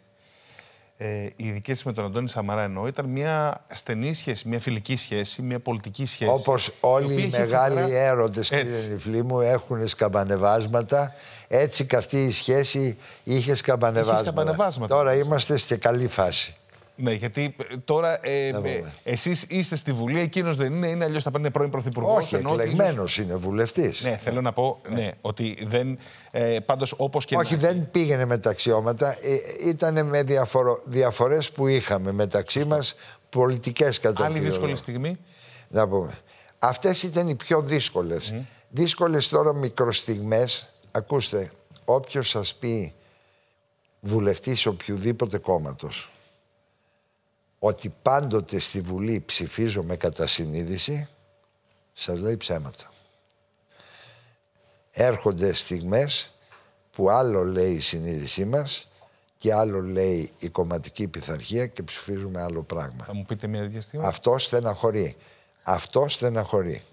A: ε, η δική με τον Αντώνη Σαμαρά εννοώ, ήταν μια στενή σχέση, μια φιλική σχέση, μια πολιτική σχέση. Όπως όλοι οι μεγάλοι έρωτε έρωτες, κύριε
B: Νιφλή μου, έχουν σκαμπανεβάσματα, έτσι και αυτή η σχέση είχε σκαμπανεβάσματα. Τώρα είμαστε σε καλή φάση.
A: Ναι, γιατί ε, τώρα ε, ε εσείς είστε στη Βουλή, εκείνος δεν είναι, είναι αλλιώς θα παίρνει πρώην Πρωθυπουργός. Όχι, εκλεγμένος
B: ίσως... είναι βουλευτής. Ναι, θέλω ναι. να πω ναι, ότι δεν. Ε, Πάντως όπως και. Όχι, δεν πήγαινε με τα αξιώματα. Ε, ήταν με διαφορο... διαφορές που είχαμε μεταξύ μας πολιτικές κατά Άλλη δύσκολη στιγμή. Να πούμε. Αυτές ήταν οι πιο δύσκολες. Mm. Δύσκολες τώρα μικροστιγμές. Ακούστε, όποιος σας πει βουλευτής οποιοδήποτε κόμματος ότι πάντοτε στη Βουλή ψηφίζομαι κατά συνείδηση, σας λέει ψέματα. Έρχονται στιγμές που άλλο λέει η συνείδησή μας και άλλο λέει η κομματική πειθαρχία και ψηφίζουμε άλλο πράγμα. Θα μου πείτε μια τέτοια στιγμή. Αυτό στεναχωρεί. Αυτό στεναχωρεί.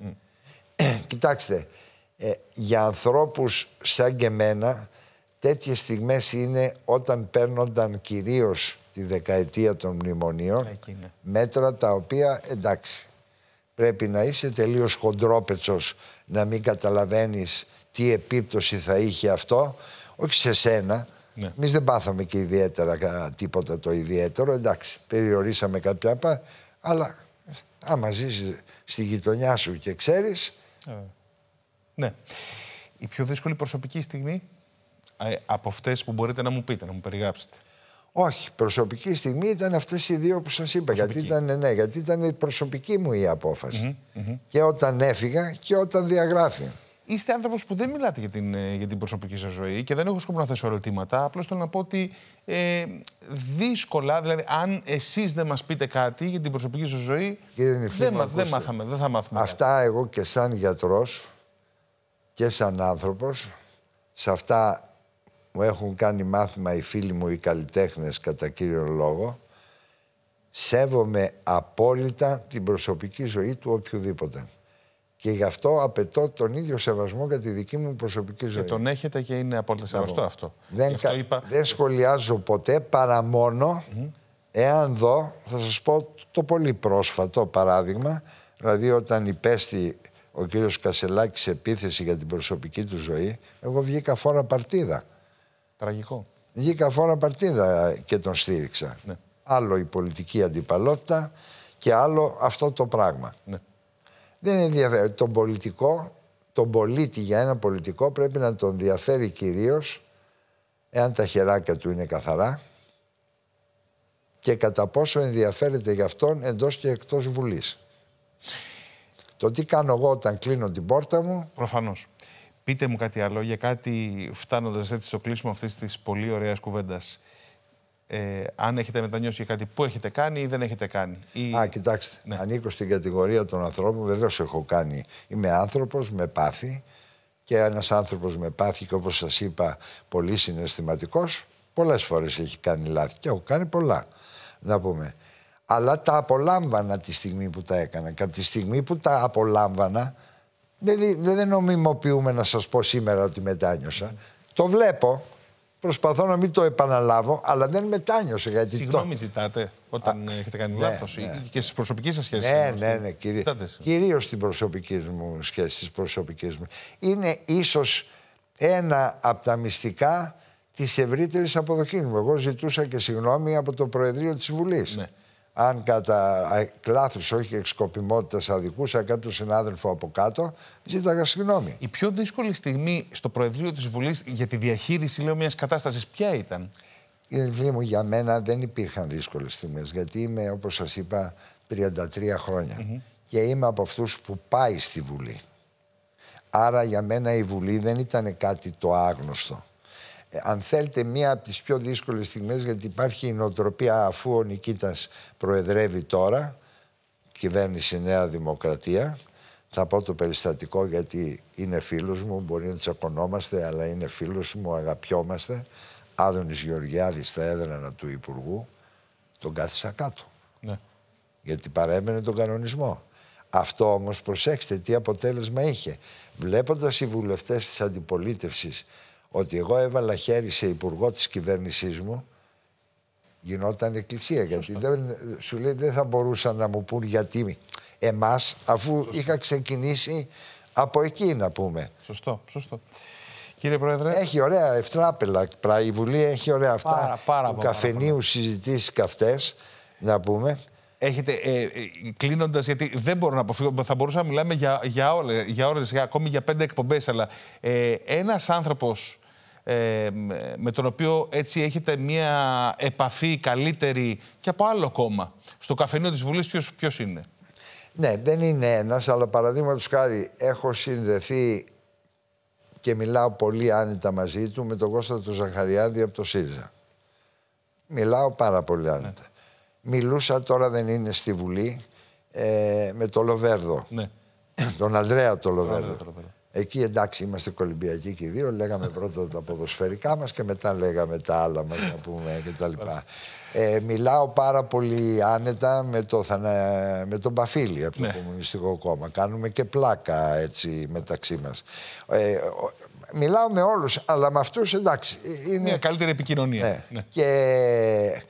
B: Κοιτάξτε, ε, για ανθρώπους σαν και μένα τέτοιες στιγμές είναι όταν παίρνονταν κυρίως τη δεκαετία των μνημονίων, ναι. μέτρα τα οποία εντάξει, πρέπει να είσαι τελείως χοντρόπετσος να μην καταλαβαίνεις τι επίπτωση θα είχε αυτό, όχι σε σένα, ναι. Εμείς δεν πάθαμε και ιδιαίτερα τίποτα το ιδιαίτερο. Εντάξει, περιορίσαμε κάποια πα, αλλά
A: άμα ζεις στη
B: γειτονιά σου και ξέρεις... Ε, ναι.
A: Η πιο δύσκολη προσωπική στιγμή ε, από αυτές που μπορείτε να μου πείτε, να μου περιγράψετε.
B: Όχι, προσωπική στιγμή ήταν αυτές οι δύο που σας είπα. Γιατί ήταν, ναι, γιατί ήταν
A: η προσωπική μου η απόφαση. Και όταν έφυγα και όταν διαγράφει. Είστε άνθρωπος που δεν μιλάτε για την, ε, για την προσωπική σας ζωή και δεν έχω σκοπό να θέσω ερωτήματα. Απλώς θέλω να πω ότι ε, δύσκολα, δηλαδή, αν εσείς δεν μας πείτε κάτι για την προσωπική σας ζωή, δεν, δεν, μάθαμε, δεν θα μάθουμε.
B: Αυτά εγώ και σαν γιατρός και σαν άνθρωπος, σε αυτά μου έχουν κάνει μάθημα οι φίλοι μου οι καλλιτέχνες κατά κύριο λόγο, σέβομαι απόλυτα την προσωπική ζωή του οποιοδήποτε. Και γι' αυτό απαιτώ τον ίδιο σεβασμό για τη δική μου προσωπική ζωή. Και τον
A: έχετε και είναι απόλυτα σεβαστό αυτό. Δεν, αυτό
B: δεν σχολιάζω ποτέ παρά μόνο εάν δω, θα σας πω το πολύ πρόσφατο παράδειγμα, δηλαδή όταν υπέστη ο κύριος Κασελάκης επίθεση για την προσωπική του ζωή, εγώ βγήκα φόρα παρτίδα. Τραγικό. Βγήκα φορά παρτίδα και τον στήριξα. Ναι. Άλλο η πολιτική αντιπαλότητα και άλλο αυτό το πράγμα. Ναι. Δεν ενδιαφέρον. Τον πολιτικό, τον πολίτη για ένα πολιτικό πρέπει να τον διαφέρει κυρίως εάν τα χεράκια του είναι καθαρά και κατά πόσο ενδιαφέρεται για αυτόν εντός και εκτός
A: Βουλής. Το τι κάνω εγώ όταν κλείνω την πόρτα μου... Προφανώς. Πείτε μου κάτι άλλο για κάτι φτάνοντας έτσι στο κλείσιμο αυτής της πολύ ωραίας κουβέντας. Ε, αν έχετε μετανιώσει για κάτι που έχετε κάνει ή δεν έχετε κάνει. Ή... Α, κοιτάξτε, ναι.
B: ανήκω στην κατηγορία των ανθρώπων, βεβαίως έχω κάνει. Είμαι άνθρωπος, με πάθη και ένας άνθρωπος με πάθη και όπως σας είπα πολύ συναισθηματικός, πολλές φορές έχει κάνει λάθη και έχω κάνει πολλά, να πούμε. Αλλά τα απολάμβανα τη στιγμή που τα έκανα και από τη στιγμή που τα απολάμβανα δεν, δεν νομιμοποιούμε να σας πω σήμερα ότι μετάνιωσα. Το βλέπω, προσπαθώ να μην το επαναλάβω, αλλά δεν μετάνιωσα. Γιατί Συγγνώμη
A: το... ζητάτε όταν έχετε κάνει ναι, λάθος ναι.
B: και στις προσωπικές σας σχέσεις. Ναι, ναι, ναι, κυρί... κυρίως στην προσωπική μου σχέση, στις προσωπικές μου. Είναι ίσως ένα από τα μυστικά της ευρύτερης αποδοχής μου. Εγώ ζητούσα και συγγνώμη από το Προεδρείο της Βουλής. Ναι αν κατά λάθο, όχι εξκοπιμότητας, αδικούσα κάποιον συνάδελφο από κάτω, ζήταγα συγγνώμη. Η πιο δύσκολη στιγμή στο Προεδρείο της Βουλής για τη διαχείριση λέω, μιας κατάστασης, ποια ήταν. Κύριε μου, για μένα δεν υπήρχαν δύσκολες στιγμές, γιατί είμαι, όπως σας είπα, 33 χρόνια. Mm -hmm. Και είμαι από αυτούς που πάει στη Βουλή. Άρα για μένα η Βουλή δεν ήταν κάτι το άγνωστο. Ε, αν θέλετε, μία από τις πιο δύσκολες στιγμές, γιατί υπάρχει η νοοτροπία αφού ο Νικήτας προεδρεύει τώρα, κυβέρνηση Νέα Δημοκρατία, θα πω το περιστατικό γιατί είναι φίλος μου, μπορεί να τσακωνόμαστε, αλλά είναι φίλος μου, αγαπιόμαστε. Άδωνης Γεωργιάδης στα έδρανα του Υπουργού, τον κάθισα κάτω. Ναι. Γιατί παρέμενε τον κανονισμό. Αυτό όμως προσέξτε τι αποτέλεσμα είχε. Βλέποντας οι βουλευτές της αντιπολίτευσης ότι εγώ έβαλα χέρι σε υπουργό της κυβέρνησής μου γινόταν εκκλησία. Γιατί δεν, σου λέει δεν θα μπορούσαν να μου πούν γιατί εμάς αφού είχα ξεκινήσει από εκεί να πούμε. Σωστό. Σωστό. Κύριε Πρόεδρε. Έχει ωραία ευτράπελα. Η Βουλή έχει ωραία αυτά. Πάρα, πάρα του καφενείου συζητήσει καυτέ, να πούμε.
A: Έχετε, ε, ε γιατί δεν μπορώ να αποφύγω, θα μπορούσα να μιλάμε για, για, όλες, για για, ακόμη για πέντε εκπομπές, αλλά ε, ένας άνθρωπος ε, με τον οποίο έτσι έχετε μία επαφή καλύτερη και από άλλο κόμμα. Στο καφενείο της Βουλής ποιος, είναι.
B: Ναι, δεν είναι ένας, αλλά παραδείγματος χάρη έχω συνδεθεί και μιλάω πολύ άνετα μαζί του με τον Κώστα του Ζαχαριάδη από το ΣΥΡΙΖΑ. Μιλάω πάρα πολύ άνετα. Ναι. Μιλούσα τώρα δεν είναι στη Βουλή ε, με τον Λοβέρδο. Ναι. Τον Ανδρέα το Λοβέρδο. Εκεί εντάξει είμαστε κολυμπιακοί και οι δύο, λέγαμε πρώτα τα ποδοσφαιρικά μας και μετά λέγαμε τα άλλα μας να πούμε και τα λοιπά. Ε, μιλάω πάρα πολύ άνετα με, το, με τον Παφίλη από ναι. το ναι. Κομμουνιστικό Κόμμα. Κάνουμε και πλάκα έτσι μεταξύ μας. Ε, μιλάω με όλους, αλλά με αυτούς εντάξει. Ε, είναι... Μια
A: καλύτερη επικοινωνία.
B: Ναι. ναι. Και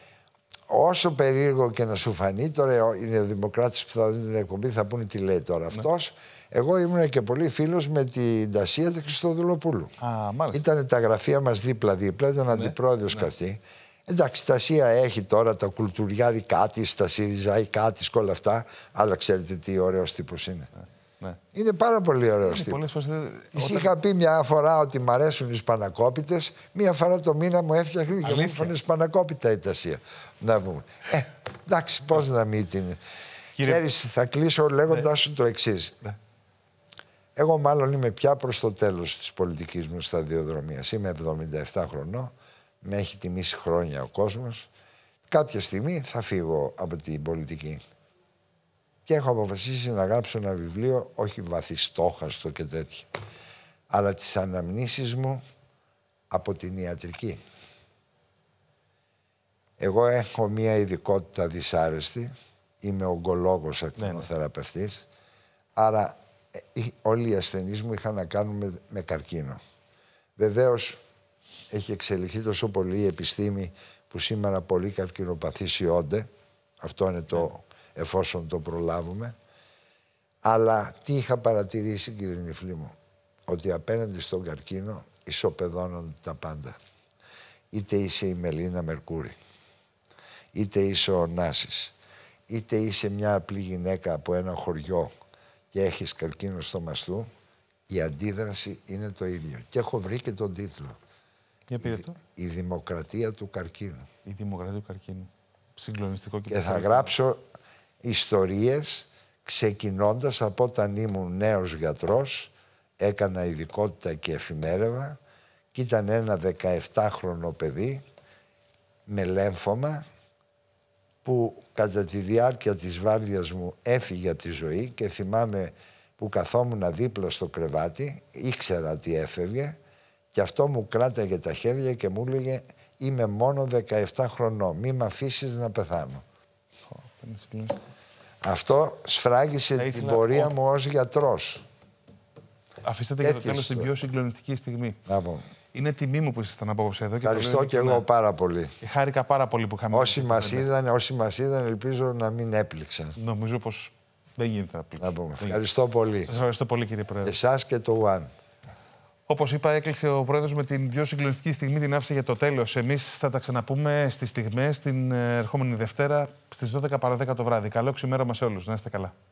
B: όσο περίεργο και να σου φανεί, τώρα ε, είναι ο Δημοκράτης που θα δουν την εκπομπή, θα πούνε τι λέει τώρα ναι. αυτός. Εγώ ήμουν και πολύ φίλος με την Τασία τη Χριστοδουλοπούλου. Ήταν τα γραφεία μας δίπλα-δίπλα, ήταν ναι, ναι. καθή. Εντάξει, η Τασία έχει τώρα τα κουλτουριάρι κάτι, τα σιριζαϊκά κάτι και όλα αυτά. Αλλά ξέρετε τι ωραίος τύπος είναι. Ναι, ναι. Είναι πάρα πολύ ωραίος τύπο.
A: Ε, είχα πει
B: μια φορά ότι μ' αρέσουν οι σπανακόπιτες. Μια φορά το μήνα μου έφτιαχνε και μου έφτιαχνε σπανακόπιτα η Τασία. Να πούμε. Ε, εντάξει, πώς να μην την. Κύριε... Ξέρεις, θα κλείσω λέγοντάς ναι. σου το εξής. Ναι. Εγώ μάλλον είμαι πια προς το τέλος της πολιτικής μου σταδιοδρομίας. Είμαι 77 χρονών, με έχει τιμήσει χρόνια ο κόσμος. Κάποια στιγμή θα φύγω από την πολιτική. Και έχω αποφασίσει να γράψω ένα βιβλίο, όχι βαθιστόχαστο και τέτοιο, αλλά τις αναμνήσεις μου από την ιατρική. Εγώ έχω μία ειδικότητα δυσάρεστη, είμαι ογκολόγος ακτινοθεραπευτής, ναι, ναι. άρα ε, ε, όλοι οι ασθενείς μου είχαν να κάνουν με, καρκίνο. Βεβαίως έχει εξελιχθεί τόσο πολύ η επιστήμη που σήμερα πολλοί καρκινοπαθείς ιόνται. Αυτό είναι το εφόσον το προλάβουμε. Αλλά τι είχα παρατηρήσει κύριε Νιφλή μου, ότι απέναντι στον καρκίνο ισοπεδώνονται τα πάντα. Είτε είσαι η Μελίνα Μερκούρη, είτε είσαι ο Νάσης, είτε είσαι μια απλή γυναίκα από ένα χωριό και έχεις καρκίνο στο μαστού, η αντίδραση είναι το ίδιο. Και έχω βρει και τον τίτλο. Για πείτε το. Η, δημοκρατία του καρκίνου. Η δημοκρατία του καρκίνου. Συγκλονιστικό και Και θα γράψω ιστορίες ξεκινώντας από όταν ήμουν νέος γιατρός, έκανα ειδικότητα και εφημέρευα και ήταν ένα 17χρονο παιδί με λέμφωμα που κατά τη διάρκεια της βάρδιας μου έφυγε από τη ζωή και θυμάμαι που καθόμουν δίπλα στο κρεβάτι, ήξερα τι έφευγε και αυτό μου κράταγε τα χέρια και μου έλεγε «Είμαι μόνο 17 χρονών, μη με αφήσεις να πεθάνω». Αυτό σφράγισε την πορεία μου ως γιατρός.
A: Αφήστε για το τέλος την πιο συγκλονιστική στιγμή. Να πω. Είναι τιμή μου που ήσασταν απόψε εδώ. Ευχαριστώ και εγώ πάρα πολύ. Και χάρηκα πάρα πολύ που είχαμε. Όσοι μα είδαν, όσοι μας είδαν, ελπίζω να μην έπληξαν. Νομίζω πως
B: δεν γίνεται να πλήξουν. Ευχαριστώ πολύ. Σας ευχαριστώ πολύ, κύριε Πρόεδρε. Εσάς και το ΟΑΝ.
A: Όπως είπα, έκλεισε ο πρόεδρος με την πιο συγκλονιστική στιγμή, την άφησε για το τέλος. Εμείς θα τα ξαναπούμε στις στιγμές την ε, ερχόμενη Δευτέρα στις 12 παρα 10 το βράδυ. Καλό ξημέρωμα σε όλους. Να είστε καλά.